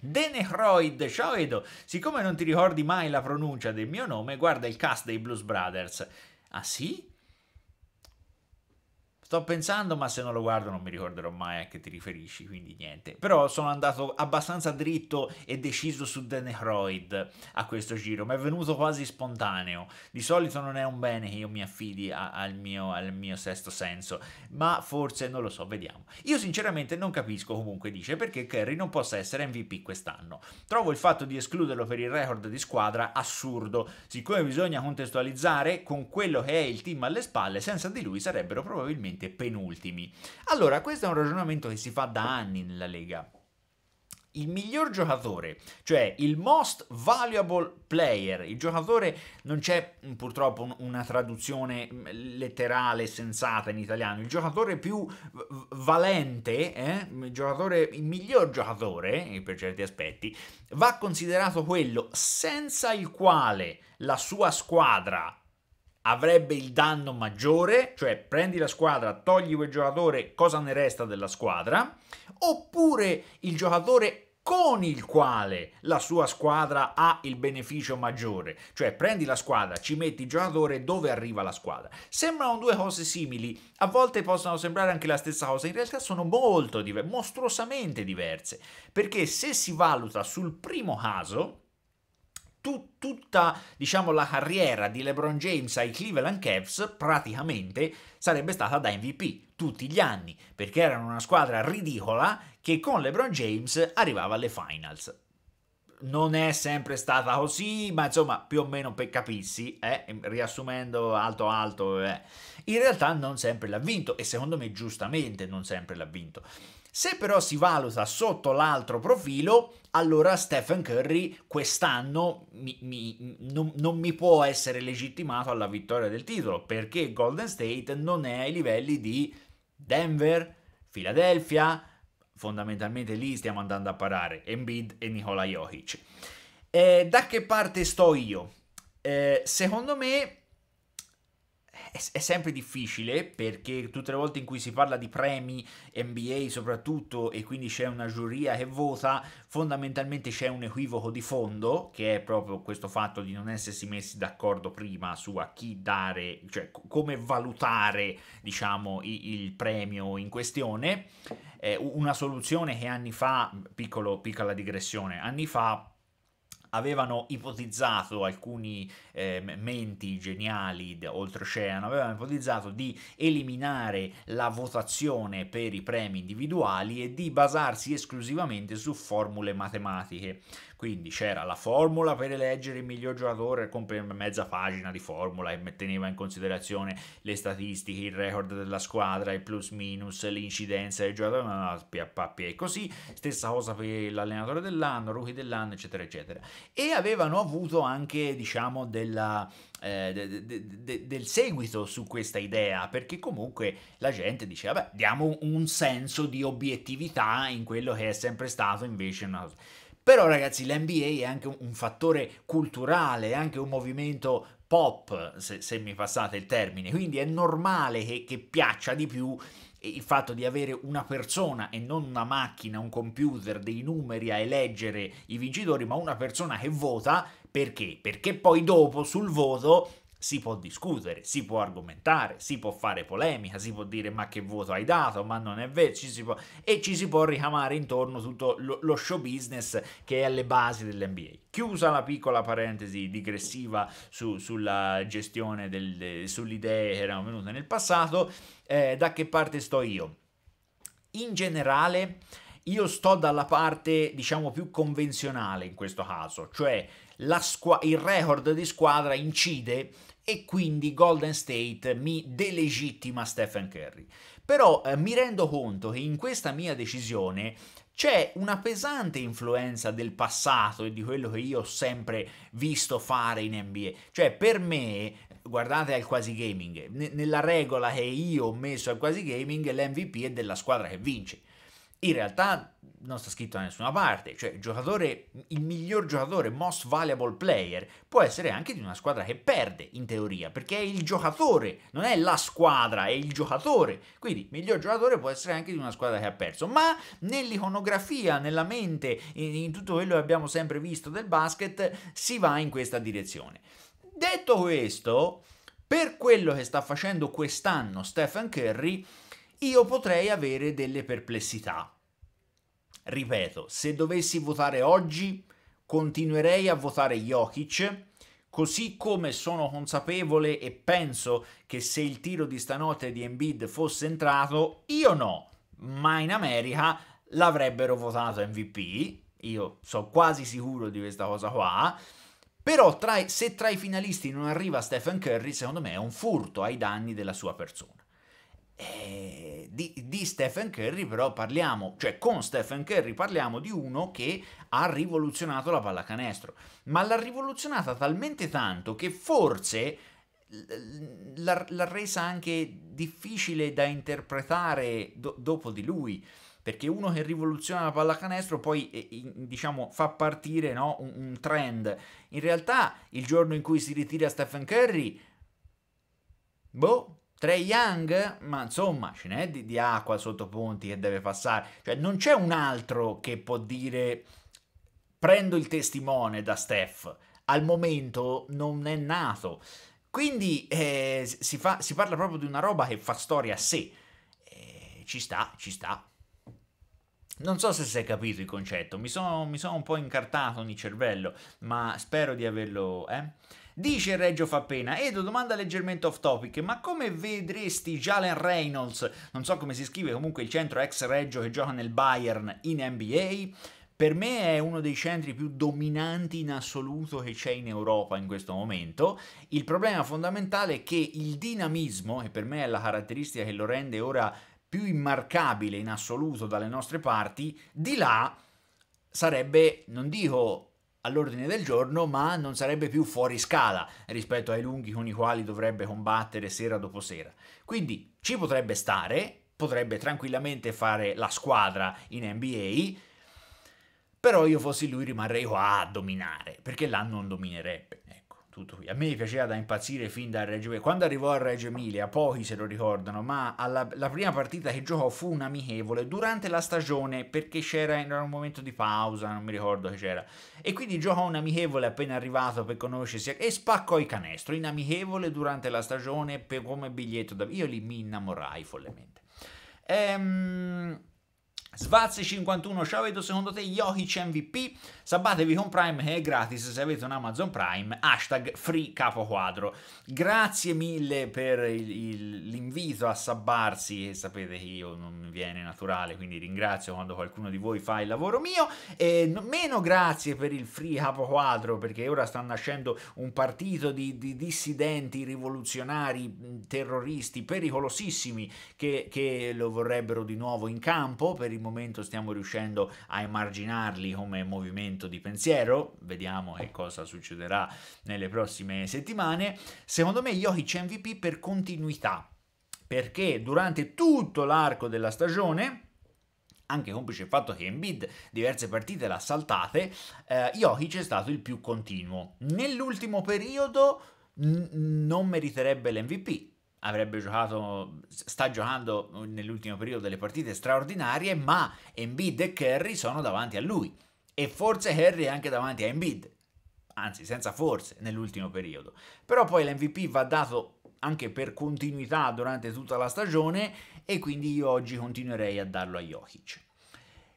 Denehroid Shoedo. Siccome non ti ricordi mai la pronuncia del mio nome, guarda il cast dei Blues Brothers. Ah sì? Sto pensando, ma se non lo guardo non mi ricorderò mai a che ti riferisci, quindi niente. Però sono andato abbastanza dritto e deciso su The Necroid a questo giro, mi è venuto quasi spontaneo. Di solito non è un bene che io mi affidi a, al, mio, al mio sesto senso, ma forse non lo so, vediamo. Io sinceramente non capisco comunque, dice, perché Kerry non possa essere MVP quest'anno. Trovo il fatto di escluderlo per il record di squadra assurdo, siccome bisogna contestualizzare con quello che è il team alle spalle, senza di lui sarebbero probabilmente praticamente penultimi. Allora, questo è un ragionamento che si fa da anni nella Lega. Il miglior giocatore, cioè il most valuable player, il giocatore non c'è mm, purtroppo una traduzione mm, letterale sensata in italiano, il giocatore più valente, eh, il, giocatore, il miglior giocatore eh, per certi aspetti, va considerato quello senza il quale la sua squadra avrebbe il danno maggiore, cioè prendi la squadra, togli quel giocatore, cosa ne resta della squadra, oppure il giocatore con il quale la sua squadra ha il beneficio maggiore, cioè prendi la squadra, ci metti il giocatore dove arriva la squadra. Sembrano due cose simili, a volte possono sembrare anche la stessa cosa, in realtà sono molto diverse, mostruosamente diverse, perché se si valuta sul primo caso, tut- tutta diciamo, la carriera di LeBron James ai Cleveland Cavs praticamente sarebbe stata da MVP tutti gli anni, perché erano una squadra ridicola che con LeBron James arrivava alle finals non è sempre stata così, ma insomma più o meno per capirsi, eh, riassumendo alto alto, eh, in realtà non sempre l'ha vinto e secondo me giustamente non sempre l'ha vinto. Se però si valuta sotto l'altro profilo, allora Stephen Curry quest'anno mi, mi, non, non, mi può essere legittimato alla vittoria del titolo perché Golden State non è ai livelli di Denver, Philadelphia, fondamentalmente lì stiamo andando a parare, Embiid e Nikola Jokic. Eh, da che parte sto io? Eh, secondo me è, sempre difficile perché tutte le volte in cui si parla di premi NBA soprattutto e quindi c'è una giuria che vota, fondamentalmente c'è un equivoco di fondo che è proprio questo fatto di non essersi messi d'accordo prima su a chi dare, cioè come valutare diciamo il, premio in questione. Eh, una soluzione che anni fa, piccolo, piccola digressione, anni fa avevano ipotizzato alcuni eh, menti geniali oltreoceano, avevano ipotizzato di eliminare la votazione per i premi individuali e di basarsi esclusivamente su formule matematiche. Quindi c'era la formula per eleggere il miglior giocatore, mezza pagina di formula e teneva in considerazione le statistiche, il record della squadra, il plus minus, l'incidenza del giocatore, ma pappi e così. Stessa cosa per l'allenatore dell'anno, rookie dell'anno, eccetera, eccetera. E avevano avuto anche, diciamo, della, eh, de, de, de, del seguito su questa idea, perché comunque la gente diceva, beh, diamo un senso di obiettività in quello che è sempre stato invece una cosa. Però ragazzi l'NBA è anche un fattore culturale, è anche un movimento pop, se, se mi passate il termine, quindi è normale che, che piaccia di più il fatto di avere una persona e non una macchina, un computer, dei numeri a eleggere i vincitori, ma una persona che vota perché? Perché poi dopo sul voto si può discutere, si può argomentare, si può fare polemica, si può dire ma che voto hai dato, ma non è vero, ci si può... e ci si può ricamare intorno tutto lo, lo show business che è alle basi dell'NBA. Chiusa la piccola parentesi digressiva su, sulla gestione, del, de, sulle idee che erano venute nel passato, eh, da che parte sto io? In generale io sto dalla parte diciamo più convenzionale in questo caso, cioè il record di squadra incide e quindi Golden State mi delegittima Stephen Curry. Però eh, mi rendo conto che in questa mia decisione c'è una pesante influenza del passato e di quello che io ho sempre visto fare in NBA. Cioè, per me, guardate al quasi gaming, n- nella regola che io ho messo al quasi gaming, l'MVP è della squadra che vince. In realtà non sta scritto da nessuna parte, cioè il giocatore, il miglior giocatore, most valuable player, può essere anche di una squadra che perde, in teoria, perché è il giocatore, non è la squadra, è il giocatore, quindi miglior giocatore può essere anche di una squadra che ha perso, ma nell'iconografia, nella mente, in, in tutto quello che abbiamo sempre visto del basket, si va in questa direzione. Detto questo, per quello che sta facendo quest'anno Stephen Curry, io potrei avere delle perplessità Ripeto, se dovessi votare oggi, continuerei a votare Jokic, così come sono consapevole e penso che se il tiro di stanotte di Embiid fosse entrato, io no, ma in America l'avrebbero votato MVP, io sono quasi sicuro di questa cosa qua, però tra, se tra i finalisti non arriva Stephen Curry, secondo me è un furto ai danni della sua persona. Eh, di, di, Stephen Curry però parliamo, cioè con Stephen Curry parliamo di uno che ha rivoluzionato la pallacanestro, ma l'ha rivoluzionata talmente tanto che forse l'ha, l'ha resa anche difficile da interpretare do, dopo di lui, perché uno che rivoluziona la pallacanestro poi diciamo, fa partire no, un, un trend. In realtà il giorno in cui si ritira Stephen Curry, boh, Trey Young, ma insomma, ce n'è di, di acqua sotto punti che deve passare. Cioè, non c'è un altro che può dire prendo il testimone da Steph. Al momento non è nato. Quindi eh, si, fa, si, parla proprio di una roba che fa storia a sé. Eh, ci sta, ci sta. Non so se si è capito il concetto, mi sono, mi sono un po' incartato ogni cervello, ma spero di averlo... Eh? Dice Reggio Fappena, Edo domanda leggermente off topic, ma come vedresti Jalen Reynolds, non so come si scrive comunque il centro ex Reggio che gioca nel Bayern in NBA? Per me è uno dei centri più dominanti in assoluto che c'è in Europa in questo momento. Il problema fondamentale è che il dinamismo, e per me è la caratteristica che lo rende ora più immarcabile in assoluto dalle nostre parti, di là sarebbe, non dico all'ordine del giorno, ma non sarebbe più fuori scala rispetto ai lunghi con i quali dovrebbe combattere sera dopo sera. Quindi ci potrebbe stare, potrebbe tranquillamente fare la squadra in NBA, però io fossi lui rimarrei qua a dominare, perché là non dominerebbe. Ecco tutto qui. A me piaceva da impazzire fin da Reggio Emilia. Quando arrivò a Reggio Emilia, pochi se lo ricordano, ma alla, la prima partita che giocò fu un amichevole durante la stagione perché c'era era un momento di pausa, non mi ricordo che c'era. E quindi giocò un amichevole appena arrivato per conoscersi e spaccò il canestro in amichevole durante la stagione per, come biglietto da... Io lì mi innamorai follemente. Ehm... Svazzi 51, ciao vedo secondo te Jokic MVP? Sabbatevi con Prime che è gratis se avete un Amazon Prime, hashtag free capoquadro. Grazie mille per l'invito a sabbarsi, e sapete che io non mi viene naturale, quindi ringrazio quando qualcuno di voi fa il lavoro mio. E meno grazie per il free capoquadro perché ora sta nascendo un partito di, di dissidenti, rivoluzionari, terroristi pericolosissimi che, che, lo vorrebbero di nuovo in campo per i momento stiamo riuscendo a emarginarli come movimento di pensiero, vediamo che cosa succederà nelle prossime settimane. Secondo me Jokic MVP per continuità, perché durante tutto l'arco della stagione anche complice il fatto che in bid diverse partite l'ha saltate, eh, Jokic è stato il più continuo. Nell'ultimo periodo non meriterebbe l'MVP, avrebbe giocato, sta giocando nell'ultimo periodo delle partite straordinarie, ma Embiid e Kerry sono davanti a lui e forse Kerry è anche davanti a Embiid, anzi senza forse nell'ultimo periodo. Però poi l'MVP va dato anche per continuità durante tutta la stagione e quindi io oggi continuerei a darlo a Jokic.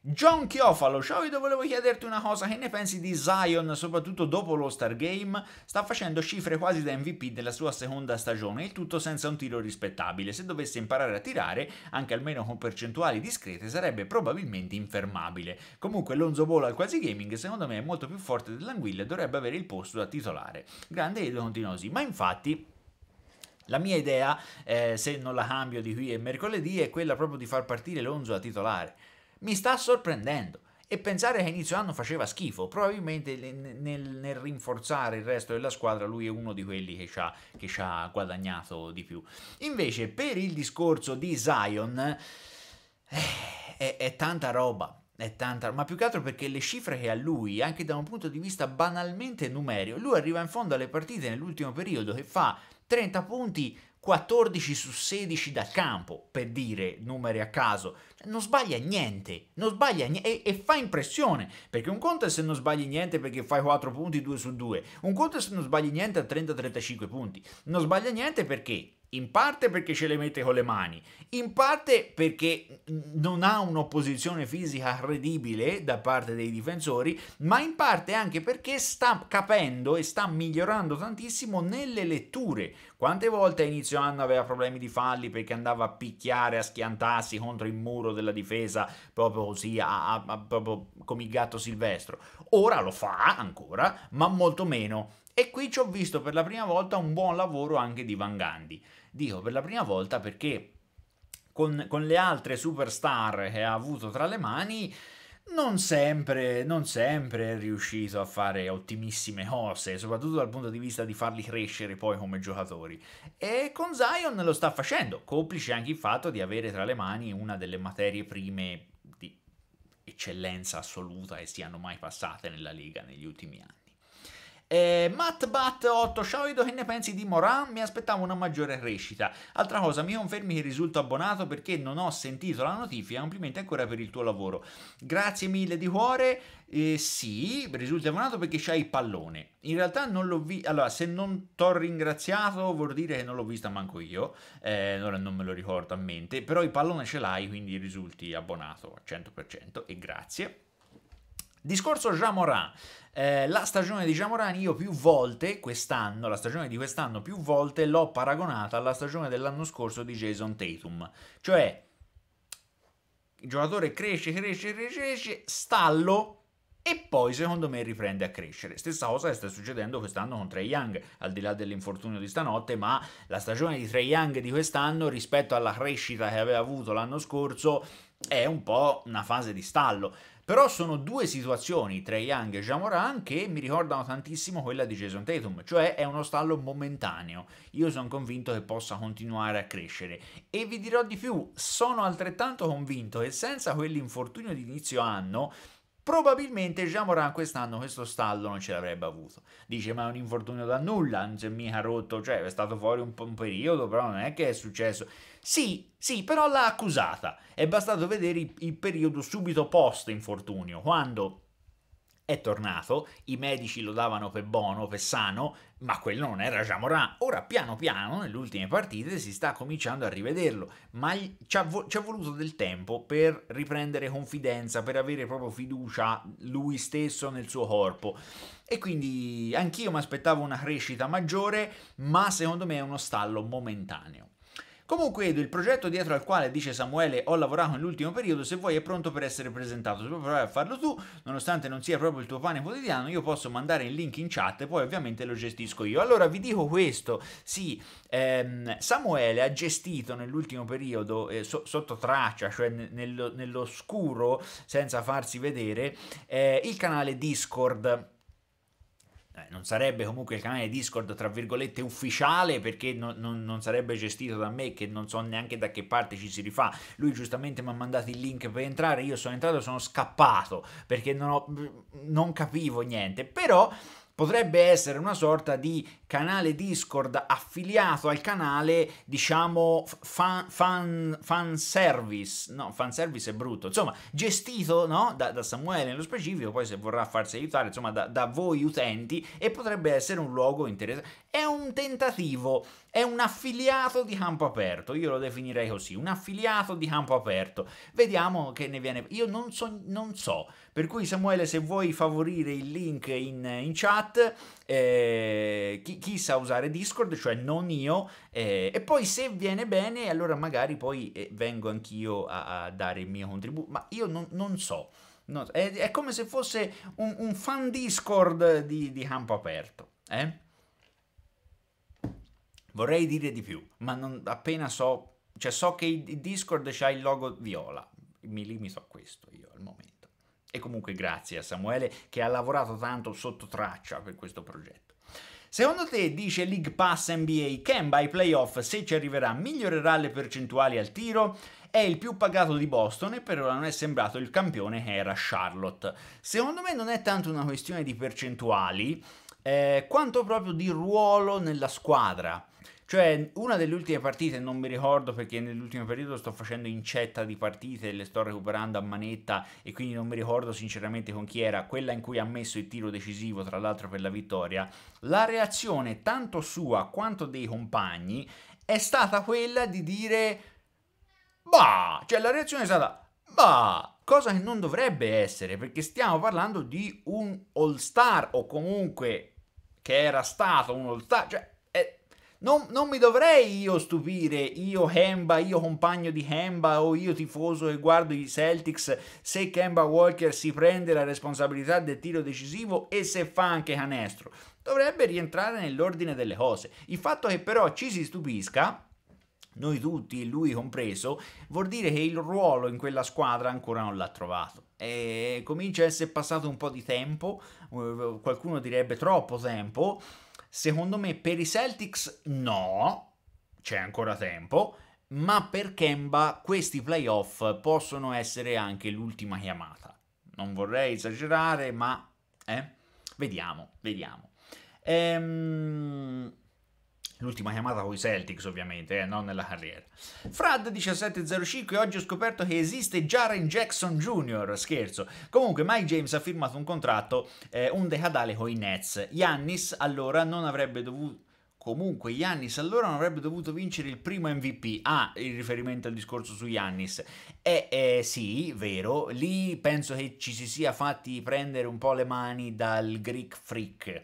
John Chiofalo, ciao, io volevo chiederti una cosa, che ne pensi di Zion, soprattutto dopo lo Star Game? Sta facendo cifre quasi da MVP della sua seconda stagione, il tutto senza un tiro rispettabile. Se dovesse imparare a tirare, anche almeno con percentuali discrete, sarebbe probabilmente infermabile. Comunque Lonzo Ball al quasi gaming secondo me è molto più forte dell'Anguilla e dovrebbe avere il posto da titolare. Grande Edo Continosi, ma infatti... La mia idea, eh, se non la cambio di qui e mercoledì, è quella proprio di far partire Lonzo a titolare mi sta sorprendendo. E pensare che inizio anno faceva schifo, probabilmente nel, nel, rinforzare il resto della squadra lui è uno di quelli che ci, ha, che ci ha guadagnato di più. Invece per il discorso di Zion eh, è, è tanta roba, è tanta, ma più che altro perché le cifre che ha lui, anche da un punto di vista banalmente numerico, lui arriva in fondo alle partite nell'ultimo periodo che fa 30 punti, 14 su 16 da campo, per dire numeri a caso, cioè, non sbaglia niente, non sbaglia niente e, e, fa impressione, perché un conto è se non sbagli niente perché fai 4 punti 2 su 2, un conto è se non sbagli niente a 30-35 punti, non sbaglia niente perché in parte perché ce le mette con le mani, in parte perché non ha un'opposizione fisica credibile da parte dei difensori, ma in parte anche perché sta capendo e sta migliorando tantissimo nelle letture. Quante volte a inizio anno aveva problemi di falli perché andava a picchiare, a schiantarsi contro il muro della difesa, proprio così, a, a, a, proprio come il gatto silvestro. Ora lo fa ancora, ma molto meno e qui ci ho visto per la prima volta un buon lavoro anche di Van Gandhi. Dico per la prima volta perché con, con le altre superstar che ha avuto tra le mani, non sempre, non sempre, è riuscito a fare ottimissime cose, soprattutto dal punto di vista di farli crescere poi come giocatori. E con Zion lo sta facendo, complice anche il fatto di avere tra le mani una delle materie prime di eccellenza assoluta che siano mai passate nella Lega negli ultimi anni. Eh, Matt Bat 8, Sciolido, che ne pensi di Moran? Mi aspettavo una maggiore crescita. Altra cosa, mi confermi che risulto abbonato perché non ho sentito la notifica. Complimenti ancora per il tuo lavoro. Grazie mille di cuore. Eh, sì, risulti abbonato perché c'hai il pallone. In realtà non l'ho visto. Allora, se non t'ho ringraziato, vuol dire che non l'ho vista manco io. Eh, non, non me lo ricordo a mente. Però il pallone ce l'hai, quindi risulti abbonato al 100% e grazie. Discorso Jean Jamoran. Eh, la stagione di Giamorani io più volte quest'anno, la stagione di quest'anno più volte l'ho paragonata alla stagione dell'anno scorso di Jason Tatum. Cioè, il giocatore cresce, cresce, cresce, cresce stallo e poi secondo me riprende a crescere. Stessa cosa che sta succedendo quest'anno con Trey Young, al di là dell'infortunio di stanotte, ma la stagione di Trey Young di quest'anno rispetto alla crescita che aveva avuto l'anno scorso è un po' una fase di stallo. Però sono due situazioni, Trae Young e Jamoran, che mi ricordano tantissimo quella di Jason Tatum, cioè è uno stallo momentaneo. Io sono convinto che possa continuare a crescere. E vi dirò di più, sono altrettanto convinto che senza quell'infortunio di inizio anno probabilmente Jean Jamoran quest'anno questo stallo non ce l'avrebbe avuto. Dice ma è un infortunio da nulla, non si è mica rotto, cioè è stato fuori un, un periodo, però non è che è successo. Sì, sì, però l'ha accusata. È bastato vedere il, il periodo subito post infortunio, quando è tornato, i medici lo davano per buono, per sano, ma quello non era Jamoran. Ora piano piano, nelle ultime partite, si sta cominciando a rivederlo, ma ci ha, vo voluto del tempo per riprendere confidenza, per avere proprio fiducia lui stesso nel suo corpo. E quindi anch'io mi aspettavo una crescita maggiore, ma secondo me è uno stallo momentaneo. Comunque Edo, il progetto dietro al quale dice Samuele ho lavorato nell'ultimo periodo, se vuoi è pronto per essere presentato, se vuoi provare a farlo tu, nonostante non sia proprio il tuo pane quotidiano, io posso mandare il link in chat e poi ovviamente lo gestisco io. Allora vi dico questo, sì, ehm, Samuele ha gestito nell'ultimo periodo eh, so- sotto traccia, cioè nello- nell'oscuro, senza farsi vedere, eh, il canale Discord eh, non sarebbe comunque il canale Discord tra virgolette ufficiale perché non, non, non, sarebbe gestito da me che non so neanche da che parte ci si rifà lui giustamente mi ha mandato il link per entrare io sono entrato e sono scappato perché non, ho, non capivo niente però potrebbe essere una sorta di canale Discord affiliato al canale, diciamo, fan, fan, fan service, no, fan service è brutto, insomma, gestito no? da, da, Samuele nello specifico, poi se vorrà farsi aiutare, insomma, da, da voi utenti, e potrebbe essere un luogo interessante. È un tentativo, è un affiliato di campo aperto, io lo definirei così, un affiliato di campo aperto. Vediamo che ne viene... Io non so... Non so per cui Samuele, se vuoi favorire il link in, in chat, eh, chi, chi, sa usare Discord, cioè non io, eh, e poi se viene bene, allora magari poi eh, vengo anch'io a, a, dare il mio contributo, ma io non, non so. No, è, è, come se fosse un, un fan Discord di, di campo aperto. Eh? Vorrei dire di più, ma non, appena so, cioè so che il Discord c'ha il logo viola, mi limito a questo io al momento. E comunque grazie a Samuele che ha lavorato tanto sotto traccia per questo progetto. Secondo te, dice League Pass NBA, Kemba ai playoff, se ci arriverà, migliorerà le percentuali al tiro? È il più pagato di Boston e per ora non è sembrato il campione che era Charlotte. Secondo me non è tanto una questione di percentuali, eh, quanto proprio di ruolo nella squadra. Cioè, una delle ultime partite, non mi ricordo perché nell'ultimo periodo sto facendo incetta di partite, le sto recuperando a manetta e quindi non mi ricordo sinceramente con chi era, quella in cui ha messo il tiro decisivo, tra l'altro per la vittoria, la reazione tanto sua quanto dei compagni è stata quella di dire bah, cioè la reazione è stata bah, cosa che non dovrebbe essere perché stiamo parlando di un all-star o comunque che era stato un all-star, cioè non, non, mi dovrei io stupire, io Hemba, io compagno di Hemba o io tifoso che guardo i Celtics, se Kemba Walker si prende la responsabilità del tiro decisivo e se fa anche canestro. Dovrebbe rientrare nell'ordine delle cose. Il fatto che però ci si stupisca, noi tutti, lui compreso, vuol dire che il ruolo in quella squadra ancora non l'ha trovato. E comincia a essere passato un po' di tempo, eh, qualcuno direbbe troppo tempo, Secondo me per i Celtics no, c'è ancora tempo, ma per Kemba questi playoff possono essere anche l'ultima chiamata. Non vorrei esagerare, ma eh? vediamo, vediamo. Ehm... L'ultima chiamata con i Celtics ovviamente, eh, non nella carriera. Frad 1705, oggi ho scoperto che esiste Jaren Jackson Jr., scherzo. Comunque Mike James ha firmato un contratto, eh, un decadale con i Nets. Yannis allora non avrebbe dovuto... Comunque Yannis allora non avrebbe dovuto vincere il primo MVP. Ah, il riferimento al discorso su Yannis. Eh, eh sì, vero, lì penso che ci si sia fatti prendere un po' le mani dal Greek Freak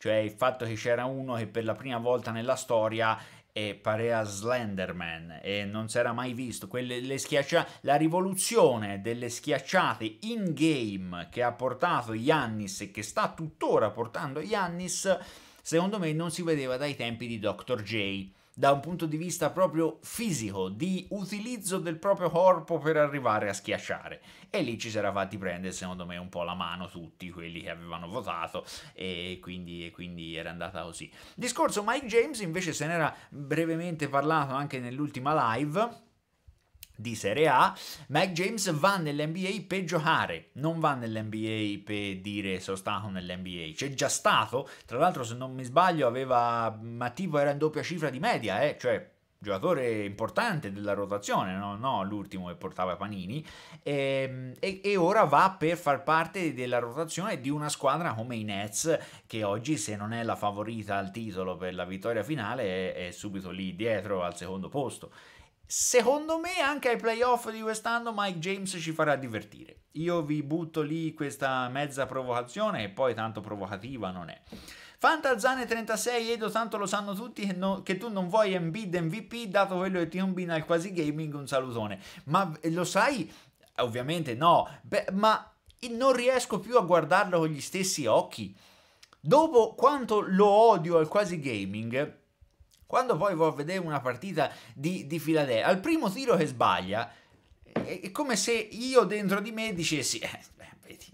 cioè il fatto che c'era uno che per la prima volta nella storia e eh, parea Slenderman e non si era mai visto Quelle, le schiaccia- la rivoluzione delle schiacciate in game che ha portato Yannis e che sta tuttora portando Yannis secondo me non si vedeva dai tempi di Dr. J da un punto di vista proprio fisico, di utilizzo del proprio corpo per arrivare a schiacciare. E lì ci si era fatti prendere, secondo me, un po' la mano tutti quelli che avevano votato e quindi, e quindi era andata così. Discorso Mike James invece se n'era brevemente parlato anche nell'ultima live di Serie A, Mac James va nell'NBA per giocare, non va nell'NBA per dire sono stato nell'NBA, c'è già stato, tra l'altro se non mi sbaglio aveva, Mattivo era in doppia cifra di media, eh, cioè giocatore importante della rotazione, no, no l'ultimo che portava Panini, e, ehm, e, e, ora va per far parte della rotazione di una squadra come i Nets, che oggi se non è la favorita al titolo per la vittoria finale è, è subito lì dietro al secondo posto. Secondo me anche ai playoff di quest'anno Mike James ci farà divertire. Io vi butto lì questa mezza provocazione e poi tanto provocativa non è. Fantalzane 36, Edo, tanto lo sanno tutti che, no, che tu non vuoi Embiid MVP dato quello che ti combina il quasi gaming, un salutone. Ma eh, lo sai? Ovviamente no, Beh, ma non riesco più a guardarlo con gli stessi occhi. Dopo quanto lo odio al quasi gaming, quando poi vado a vedere una partita di, di Filadelfia, al primo tiro che sbaglia, è, è, come se io dentro di me dicessi, eh, vedi,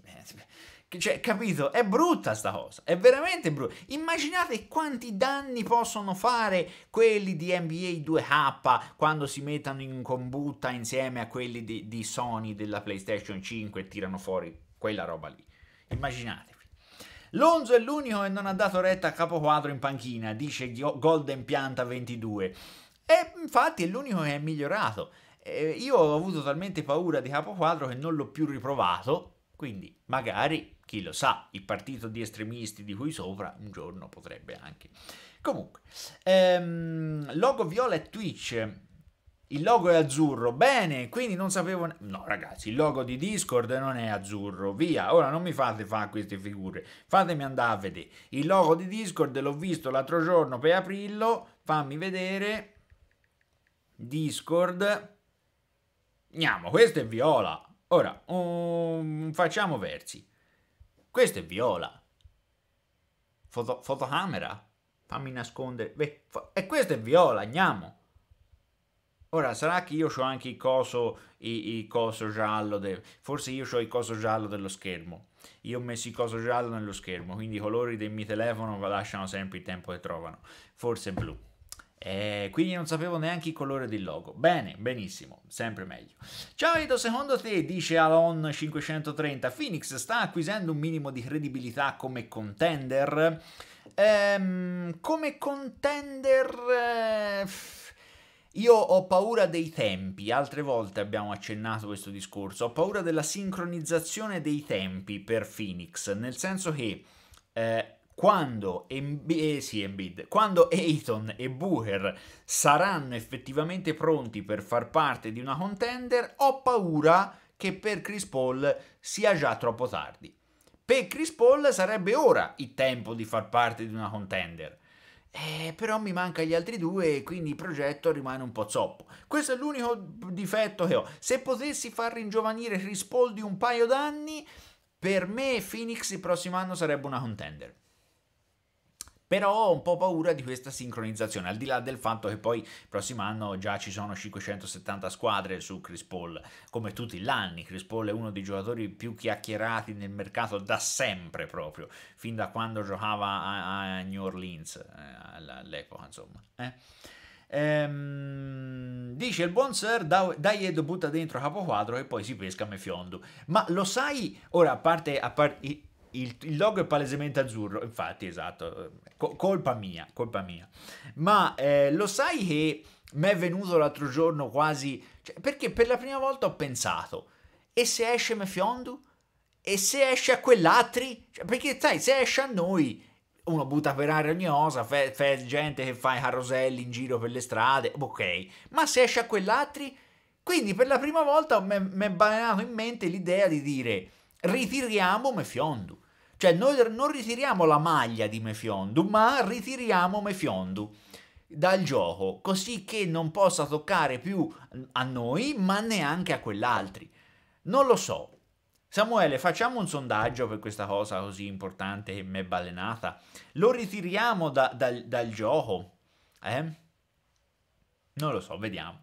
eh, cioè, capito? È brutta sta cosa, è veramente brutta. Immaginate quanti danni possono fare quelli di NBA 2K quando si mettono in combutta insieme a quelli di, di Sony della PlayStation 5 e tirano fuori quella roba lì. Immaginate. Lonzo è l'unico che non ha dato retta a capoquadro in panchina, dice Golden Pianta 22. E infatti è l'unico che è migliorato. Eh, io ho avuto talmente paura di capoquadro che non l'ho più riprovato, quindi magari, chi lo sa, il partito di estremisti di cui sopra un giorno potrebbe anche. Comunque, ehm, logo viola e Twitch il logo è azzurro, bene, quindi non sapevo... No ragazzi, il logo di Discord non è azzurro, via, ora non mi fate fare queste figure, fatemi andare a vedere. Il logo di Discord l'ho visto l'altro giorno per aprirlo, fammi vedere. Discord. Andiamo, questo è viola. Ora, um, facciamo versi. Questo è viola. Foto, fotocamera? Fammi nascondere. Beh, e questo è viola, andiamo. Ora, sarà che io ho anche il coso, il, il coso giallo, de... forse io ho il coso giallo dello schermo. Io ho messo il coso giallo nello schermo, quindi i colori del mio telefono lasciano sempre il tempo che trovano. Forse blu. Eh, quindi non sapevo neanche il colore del logo. Bene, benissimo, sempre meglio. Ciao Edo, secondo te, dice Alon530, Phoenix sta acquisendo un minimo di credibilità come contender? Ehm, come contender... Eh io ho paura dei tempi, altre volte abbiamo accennato questo discorso, ho paura della sincronizzazione dei tempi per Phoenix, nel senso che eh, quando, Emb- eh, sì, Embiid, quando Ayton e Buher saranno effettivamente pronti per far parte di una contender, ho paura che per Chris Paul sia già troppo tardi. Per Chris Paul sarebbe ora il tempo di far parte di una contender eh, però mi manca gli altri due e quindi il progetto rimane un po' zoppo. Questo è l'unico difetto che ho. Se potessi far ringiovanire Rispoldi un paio d'anni, per me Phoenix il prossimo anno sarebbe una contender. Però ho un po' paura di questa sincronizzazione, al di là del fatto che poi prossimo anno già ci sono 570 squadre su Chris Paul, come tutti gli anni. Chris Paul è uno dei giocatori più chiacchierati nel mercato da sempre proprio, fin da quando giocava a, a New Orleans, eh, all'epoca insomma. Eh? Ehm, dice il buon Sir, dai Edo butta dentro capoquadro e poi si pesca Mefiondu. Ma lo sai, ora a parte, a parte il, il, logo è palesemente azzurro, infatti, esatto, eh, Co colpa mia, colpa mia. Ma eh, lo sai che mi è venuto l'altro giorno quasi... Cioè, perché per la prima volta ho pensato, e se esce Mefiondu? E se esce a quell'altri? Cioè, perché sai, se esce a noi, uno butta per aria ogni cosa, fa, fa gente che fa i caroselli in giro per le strade, ok. Ma se esce a quell'altri... Quindi per la prima volta mi è balenato in mente l'idea di dire ritiriamo Mefiondu. Cioè noi non ritiriamo la maglia di Mefiondu, ma ritiriamo Mefiondu dal gioco, così che non possa toccare più a noi, ma neanche a quell'altri. Non lo so. Samuele, facciamo un sondaggio per questa cosa così importante che mi è balenata. Lo ritiriamo da, da, dal gioco? Eh? Non lo so, vediamo.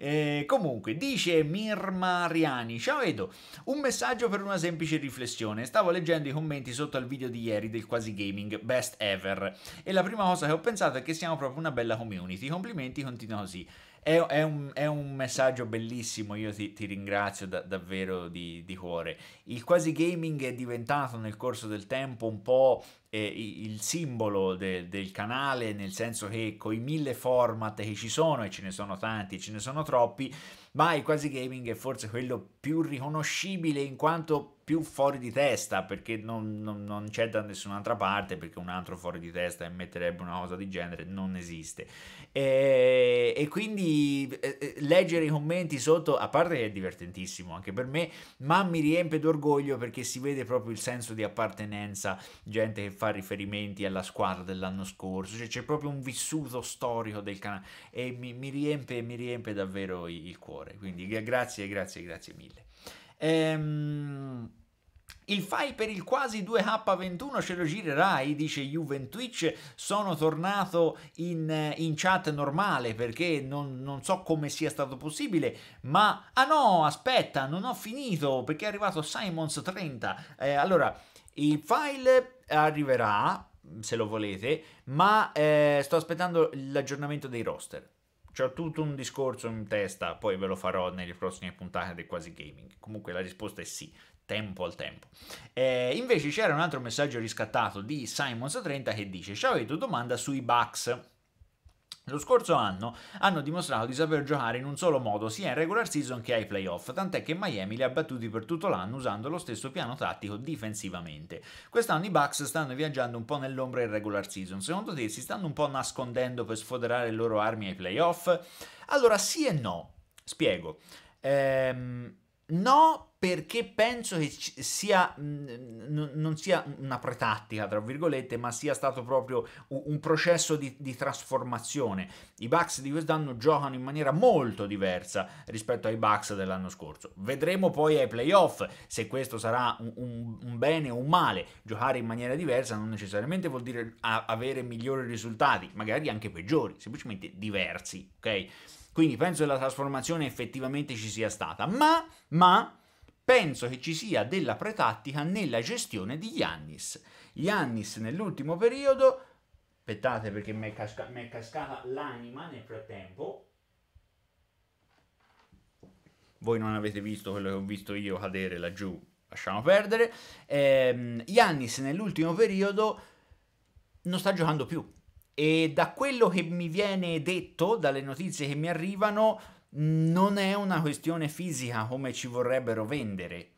Eh, comunque, dice Mirmariani, ciao Edo, un messaggio per una semplice riflessione. Stavo leggendo i commenti sotto al video di ieri del Quasi Gaming Best Ever e la prima cosa che ho pensato è che siamo proprio una bella community. Complimenti, continua così. È, è, un, è un, messaggio bellissimo, io ti, ti ringrazio da, davvero di, di, cuore. Il quasi gaming è diventato nel corso del tempo un po' eh, il simbolo de, del canale, nel senso che con i mille format che ci sono, e ce ne sono tanti, ce ne sono troppi, ma il quasi gaming è forse quello più riconoscibile in quanto più fuori di testa perché non, non, non c'è da nessun'altra parte perché un altro fuori di testa e una cosa del genere non esiste e, e quindi eh, eh, leggere i commenti sotto a parte che è divertentissimo anche per me ma mi riempie d'orgoglio perché si vede proprio il senso di appartenenza gente che fa riferimenti alla squadra dell'anno scorso cioè c'è proprio un vissuto storico del canale e mi, mi riempie mi riempie davvero il cuore quindi grazie grazie grazie mille Ehm... Il file per il quasi 2H21 ce lo girerai, dice Juventwitch. Sono tornato in, in chat normale perché non, non, so come sia stato possibile. Ma ah no, aspetta, non ho finito perché è arrivato Simons 30. Eh, allora, il file arriverà se lo volete, ma eh, sto aspettando l'aggiornamento dei roster. C'ho tutto un discorso in testa, poi ve lo farò nelle prossime puntate di Quasi Gaming. Comunque la risposta è sì, tempo al tempo. Eh, invece c'era un altro messaggio riscattato di Simons30 che dice: Ciao, avete domanda sui bugs. Lo scorso anno hanno dimostrato di saper giocare in un solo modo sia in regular season che ai playoff, tant'è che Miami li ha battuti per tutto l'anno usando lo stesso piano tattico difensivamente. Quest'anno i Bucks stanno viaggiando un po' nell'ombra in regular season, secondo te si stanno un po' nascondendo per sfoderare le loro armi ai playoff? Allora sì e no, spiego. Ehm... No, perché penso che sia, mm, non sia una pretattica, tra virgolette, ma sia stato proprio un processo di, di trasformazione. I Bucks di quest'anno giocano in maniera molto diversa rispetto ai Bucks dell'anno scorso. Vedremo poi ai playoff se questo sarà un, un, bene o un male. Giocare in maniera diversa non necessariamente vuol dire avere migliori risultati, magari anche peggiori, semplicemente diversi, ok? Quindi penso che la trasformazione effettivamente ci sia stata, ma, ma penso che ci sia della pretattica nella gestione di Yannis. Yannis nell'ultimo periodo, aspettate perché mi è, casca- mi è cascata l'anima nel frattempo, voi non avete visto quello che ho visto io cadere laggiù, lasciamo perdere. Ehm, Yannis nell'ultimo periodo non sta giocando più e da quello che mi viene detto, dalle notizie che mi arrivano, non è una questione fisica come ci vorrebbero vendere,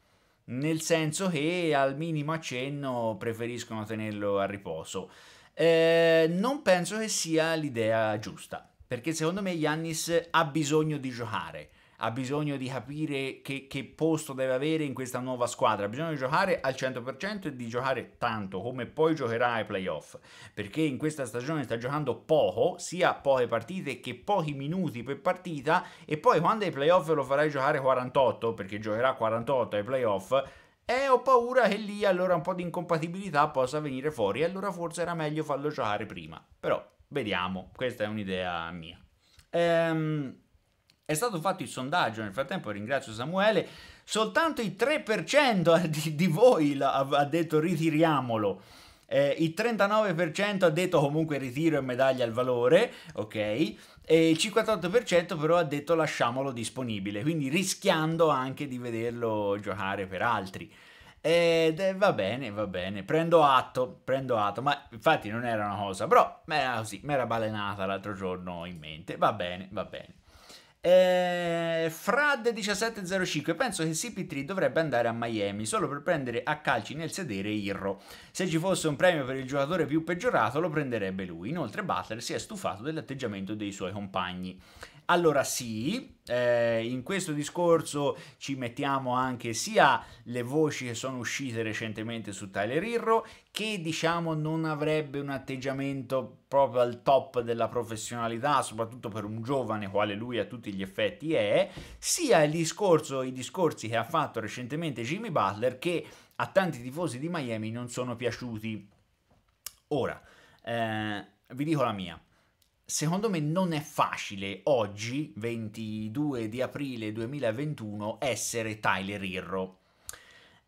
nel senso che al minimo accenno preferiscono tenerlo a riposo. Eh, non penso che sia l'idea giusta, perché secondo me Yannis ha bisogno di giocare ha bisogno di capire che, che, posto deve avere in questa nuova squadra, ha bisogno di giocare al 100% e di giocare tanto come poi giocherà ai playoff, perché in questa stagione sta giocando poco, sia poche partite che pochi minuti per partita e poi quando ai playoff lo farai giocare 48, perché giocherà 48 ai playoff, e eh, ho paura che lì allora un po' di incompatibilità possa venire fuori e allora forse era meglio farlo giocare prima. Però vediamo, questa è un'idea mia. Ehm, è stato fatto il sondaggio, nel frattempo ringrazio Samuele, soltanto il 3% eh, di, di voi ha detto ritiriamolo. Eh, il 39% ha detto comunque ritiro e medaglia al valore, ok? E il 58% però ha detto lasciamolo disponibile, quindi rischiando anche di vederlo giocare per altri. Ed eh, va bene, va bene, prendo atto, prendo atto, ma infatti non era una cosa, però mi era così, mi era balenata l'altro giorno in mente, va bene, va bene. Eh, Frad 1705 penso che CP3 dovrebbe andare a Miami solo per prendere a calci nel sedere Irro se ci fosse un premio per il giocatore più peggiorato lo prenderebbe lui inoltre Butler si è stufato dell'atteggiamento dei suoi compagni allora sì, eh, in questo discorso ci mettiamo anche sia le voci che sono uscite recentemente su Tyler Irro, che diciamo non avrebbe un atteggiamento proprio al top della professionalità, soprattutto per un giovane quale lui a tutti gli effetti è, sia discorso, i discorsi che ha fatto recentemente Jimmy Butler che a tanti tifosi di Miami non sono piaciuti. Ora, eh, vi dico la mia secondo me non è facile oggi, 22 di aprile 2021, essere Tyler Irro.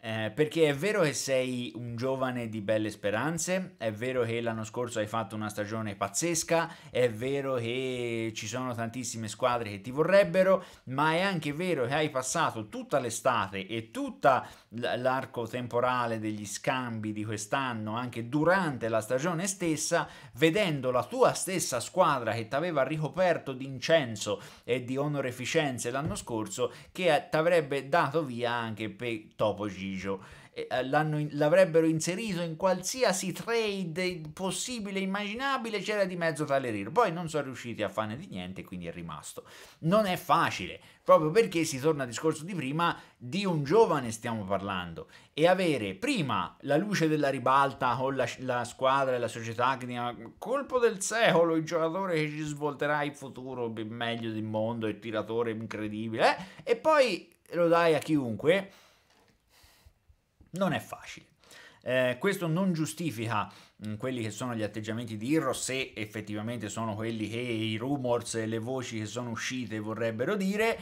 Eh, perché è vero che sei un giovane di belle speranze, è vero che l'anno scorso hai fatto una stagione pazzesca, è vero che ci sono tantissime squadre che ti vorrebbero, ma è anche vero che hai passato tutta l'estate e tutta l'arco temporale degli scambi di quest'anno, anche durante la stagione stessa, vedendo la tua stessa squadra che ti aveva ricoperto di incenso e di onoreficenze l'anno scorso, che eh, ti avrebbe dato via anche per Topo Gigio. Eh, in, l'avrebbero inserito in qualsiasi trade possibile e immaginabile, c'era di mezzo tale Rir. Poi non sono riusciti a farne di niente, quindi è rimasto. Non è facile, proprio perché si torna al discorso di prima, di un giovane stiamo parlando, e avere prima la luce della ribalta con la, la squadra e la società che colpo del secolo, il giocatore che ci svolterà il futuro meglio del mondo, il tiratore incredibile, eh? e poi lo dai a chiunque non è facile. Eh, questo non giustifica mh, mm, quelli che sono gli atteggiamenti di Irro se effettivamente sono quelli che i rumors e le voci che sono uscite vorrebbero dire,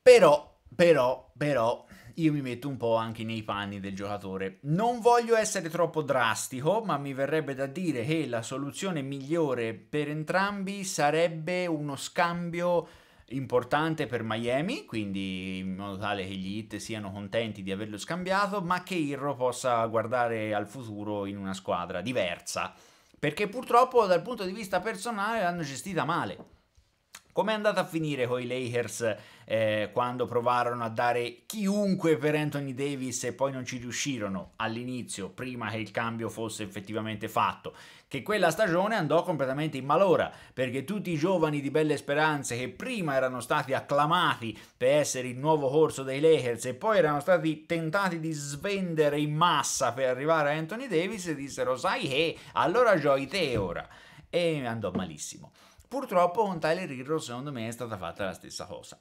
però, però, però io mi metto un po' anche nei panni del giocatore. Non voglio essere troppo drastico, ma mi verrebbe da dire che la soluzione migliore per entrambi sarebbe uno scambio importante per Miami, quindi in modo tale che gli hit siano contenti di averlo scambiato, ma che Irro possa guardare al futuro in una squadra diversa, perché purtroppo dal punto di vista personale l'hanno gestita male. Com'è andata a finire con i Lakers eh, quando provarono a dare chiunque per Anthony Davis e poi non ci riuscirono all'inizio, prima che il cambio fosse effettivamente fatto? Che quella stagione andò completamente in malora, perché tutti i giovani di Belle Speranze che prima erano stati acclamati per essere il nuovo corso dei Lakers e poi erano stati tentati di svendere in massa per arrivare a Anthony Davis dissero sai che allora gioi te ora e andò malissimo. Purtroppo con Tyler Hero secondo me è stata fatta la stessa cosa.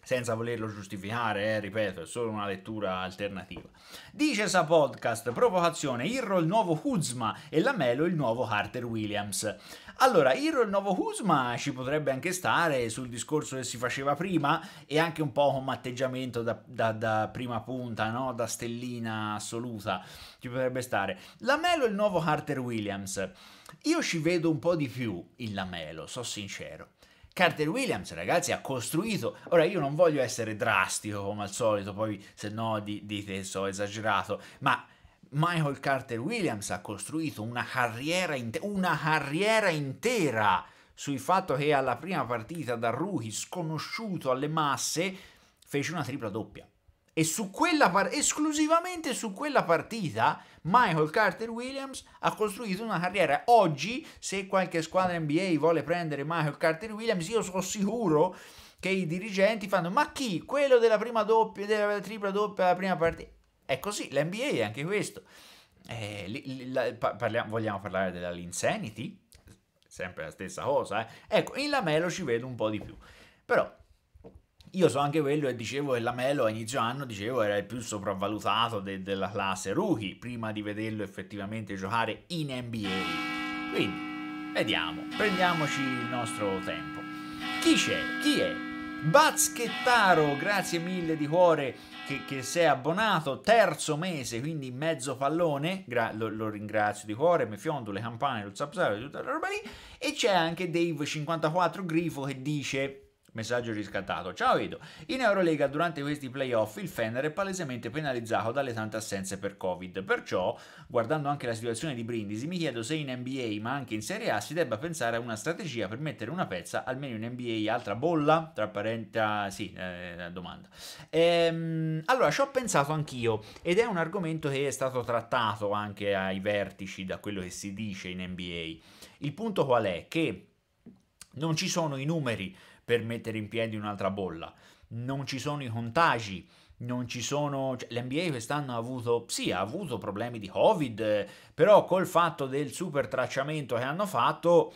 Senza volerlo giustificare, eh, ripeto, è solo una lettura alternativa. Dice sa podcast, provocazione, Irro il nuovo Kuzma e Lamelo il nuovo Carter Williams. Allora, Irro il nuovo Kuzma ci potrebbe anche stare sul discorso che si faceva prima e anche un po' come atteggiamento da, da, da prima punta, no? da stellina assoluta, ci potrebbe stare. Lamelo il nuovo Carter Williams. Io ci vedo un po' di più il Lamelo, so sincero. Carter Williams, ragazzi, ha costruito. Ora, io non voglio essere drastico come al solito, poi se no dite che so esagerato, ma Michael Carter Williams ha costruito una carriera, una carriera intera sul fatto che alla prima partita da rookie sconosciuto alle masse fece una tripla doppia. E su quella par- esclusivamente su quella partita Michael Carter Williams ha costruito una carriera. Oggi, se qualche squadra NBA vuole prendere Michael Carter Williams, io sono sicuro che i dirigenti fanno ma chi? Quello della prima doppia, della tripla doppia, della prima partita. È così, l'NBA è anche questo. Eh, li, la, parliamo, vogliamo parlare della Linsanity? Sempre la stessa cosa, eh? Ecco, in Lamelo ci vedo un po' di più. Però io so anche quello e dicevo che la Melo a inizio anno dicevo era il più sopravvalutato de della classe rookie prima di vederlo effettivamente giocare in NBA. Quindi, vediamo, prendiamoci il nostro tempo. Chi c'è? Chi è? Bazchettaro, grazie mille di cuore che, che, sei abbonato, terzo mese, quindi mezzo pallone, lo, lo, ringrazio di cuore, mi fiondo le campane, lo zapsario, tutta la roba lì, e c'è anche Dave54 Grifo che dice Messaggio riscattato. Ciao Edo. In Eurolega durante questi playoff il Fener è palesemente penalizzato dalle tante assenze per Covid. Perciò, guardando anche la situazione di Brindisi, mi chiedo se in NBA, ma anche in Serie A, si debba pensare a una strategia per mettere una pezza, almeno in NBA, altra bolla, tra parenti, ah, sì, eh, domanda. Ehm, allora, ci ho pensato anch'io ed è un argomento che è stato trattato anche ai vertici da quello che si dice in NBA. Il punto qual è? Che non ci sono i numeri per mettere in piedi un'altra bolla. Non ci sono i contagi, non ci sono... Cioè, L'NBA quest'anno ha avuto, sì, ha avuto problemi di Covid, però col fatto del super tracciamento che hanno fatto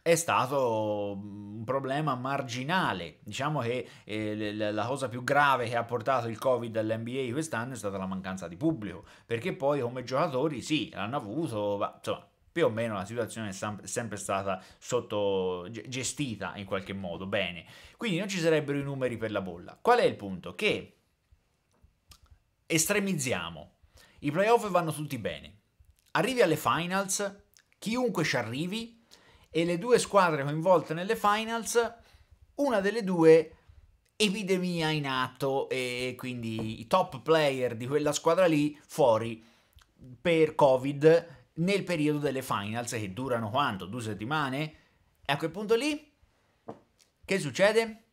è stato mm, un problema marginale. Diciamo che eh, la cosa più grave che ha portato il Covid all'NBA quest'anno è stata la mancanza di pubblico, perché poi come giocatori sì, l'hanno avuto, ma, insomma, più o meno la situazione è sempre stata sotto, gestita in qualche modo bene. Quindi non ci sarebbero i numeri per la bolla. Qual è il punto? Che estremizziamo. I playoff vanno tutti bene. Arrivi alle finals, chiunque ci arrivi, e le due squadre coinvolte nelle finals, una delle due epidemia in atto e quindi i top player di quella squadra lì fuori per Covid nel periodo delle finals che durano quanto? Due settimane? E a quel punto lì, che succede?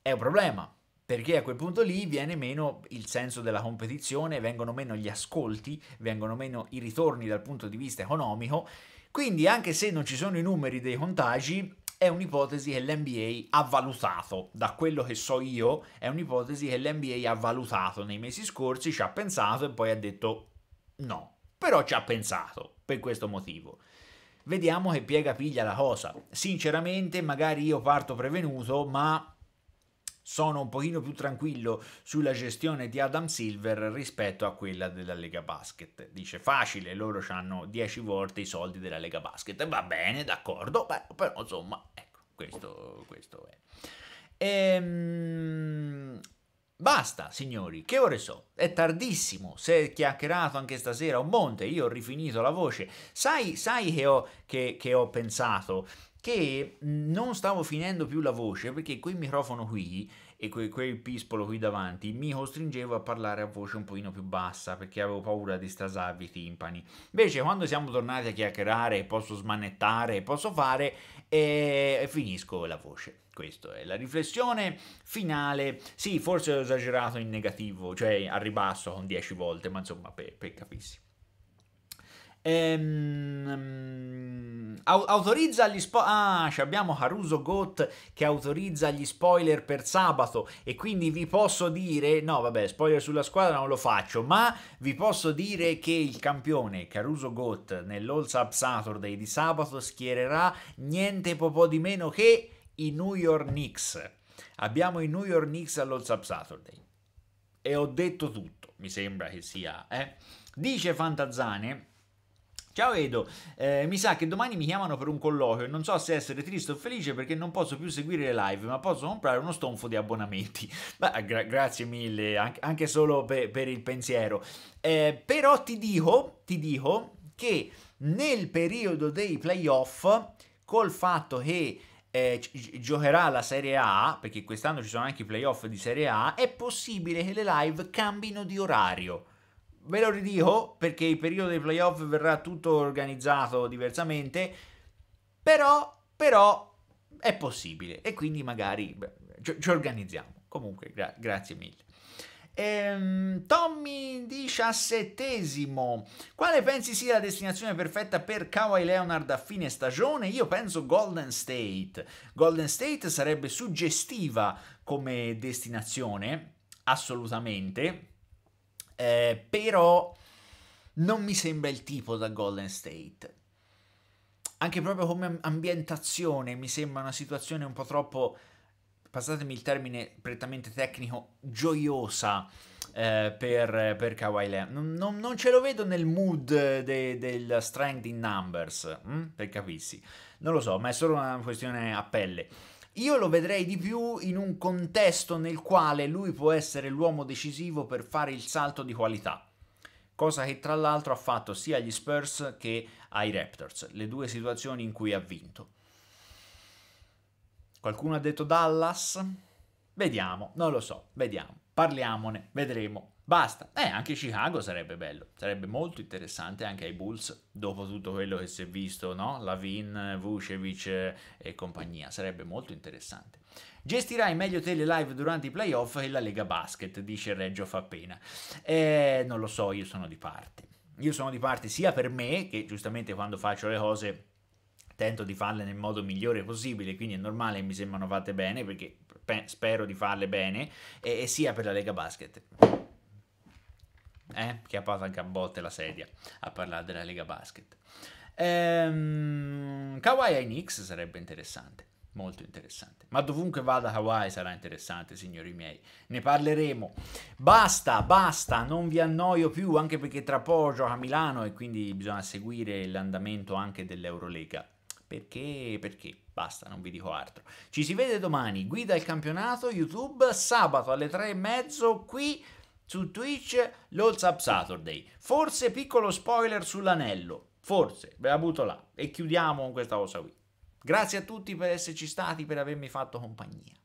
È un problema, perché a quel punto lì viene meno il senso della competizione, vengono meno gli ascolti, vengono meno i ritorni dal punto di vista economico, quindi anche se non ci sono i numeri dei contagi, è un'ipotesi che l'NBA ha valutato, da quello che so io, è un'ipotesi che l'NBA ha valutato nei mesi scorsi, ci ha pensato e poi ha detto no, però ci ha pensato per questo motivo. Vediamo che piega piglia la cosa. Sinceramente, magari io parto prevenuto, ma sono un pochino più tranquillo sulla gestione di Adam Silver rispetto a quella della Lega Basket. Dice facile, loro hanno 10 volte i soldi della Lega Basket. Va bene, d'accordo, però, però insomma, ecco, questo, questo è. Ehm, Basta, signori, che ore so? È tardissimo, Si è chiacchierato anche stasera un monte, io ho rifinito la voce. Sai, sai che, ho, che, che ho pensato? Che mm, non stavo finendo più la voce perché quel microfono qui e quel, quel pispolo qui davanti mi costringevo a parlare a voce un pochino più bassa perché avevo paura di stasarvi i timpani. Invece quando siamo tornati a chiacchierare posso smanettare, posso fare e finisco la voce. Questa è la riflessione finale. Sì, forse ho esagerato in negativo, cioè a ribasso con 10 volte, ma insomma per, per capirsi. Ehm, autorizza gli spoiler. Ah, abbiamo Haruso Goat che autorizza gli spoiler per sabato. E quindi vi posso dire: no, vabbè, spoiler sulla squadra non lo faccio. Ma vi posso dire che il campione Caruso Goat nell'All Sub Saturday di sabato schiererà niente po' di meno che i New York Knicks. Abbiamo i New York Knicks all'All Sub Saturday. E ho detto tutto, mi sembra che sia. Eh? Dice Fantazzane Ciao Edo, eh, mi sa che domani mi chiamano per un colloquio e non so se essere triste o felice perché non posso più seguire le live, ma posso comprare uno stonfo di abbonamenti. Beh, gra grazie mille, anche solo per, per il pensiero. Eh, però ti dico, ti dico che nel periodo dei playoff, col fatto che eh, giocherà la Serie A, perché quest'anno ci sono anche i playoff di Serie A, è possibile che le live cambino di orario ve lo ridico perché il periodo dei playoff verrà tutto organizzato diversamente, però, però è possibile e quindi magari ci, ci, organizziamo. Comunque, gra- grazie mille. Ehm, Tommy 17 quale pensi sia la destinazione perfetta per Kawhi Leonard a fine stagione? Io penso Golden State. Golden State sarebbe suggestiva come destinazione, assolutamente eh, però non mi sembra il tipo da Golden State. Anche proprio come ambientazione mi sembra una situazione un po' troppo, passatemi il termine prettamente tecnico, gioiosa eh, per, per Kawhi Leonard. Non, non, non, ce lo vedo nel mood de, del strength in numbers, hm? per capirsi. Non lo so, ma è solo una questione a pelle. Io lo vedrei di più in un contesto nel quale lui può essere l'uomo decisivo per fare il salto di qualità, cosa che tra l'altro ha fatto sia agli Spurs che ai Raptors, le due situazioni in cui ha vinto. Qualcuno ha detto Dallas? Vediamo, non lo so, vediamo, parliamone, vedremo. Basta. Eh, anche Chicago sarebbe bello. Sarebbe molto interessante anche ai Bulls, dopo tutto quello che si è visto, no? Lavin, Vucevic eh, e compagnia. Sarebbe molto interessante. Gestirai meglio te le live durante i playoff e la Lega Basket, dice Reggio Fappena. Eh, non lo so, io sono di parte. Io sono di parte sia per me, che giustamente quando faccio le cose tento di farle nel modo migliore possibile, quindi è normale che mi sembrano fatte bene, perché spero di farle bene, e, e sia per la Lega Basket eh, che ha parlato anche a botte la sedia a parlare della Lega Basket. Ehm, Kawhi ai Knicks sarebbe interessante, molto interessante. Ma dovunque vada Kawhi sarà interessante, signori miei. Ne parleremo. Basta, basta, non vi annoio più, anche perché tra poco gioca Milano e quindi bisogna seguire l'andamento anche dell'Eurolega. Perché? Perché? Basta, non vi dico altro. Ci si vede domani, guida il campionato YouTube, sabato alle tre e mezzo qui su Twitch l'All Up Saturday. Forse piccolo spoiler sull'anello, forse, ve la butto là e chiudiamo con questa cosa qui. Grazie a tutti per esserci stati, per avermi fatto compagnia.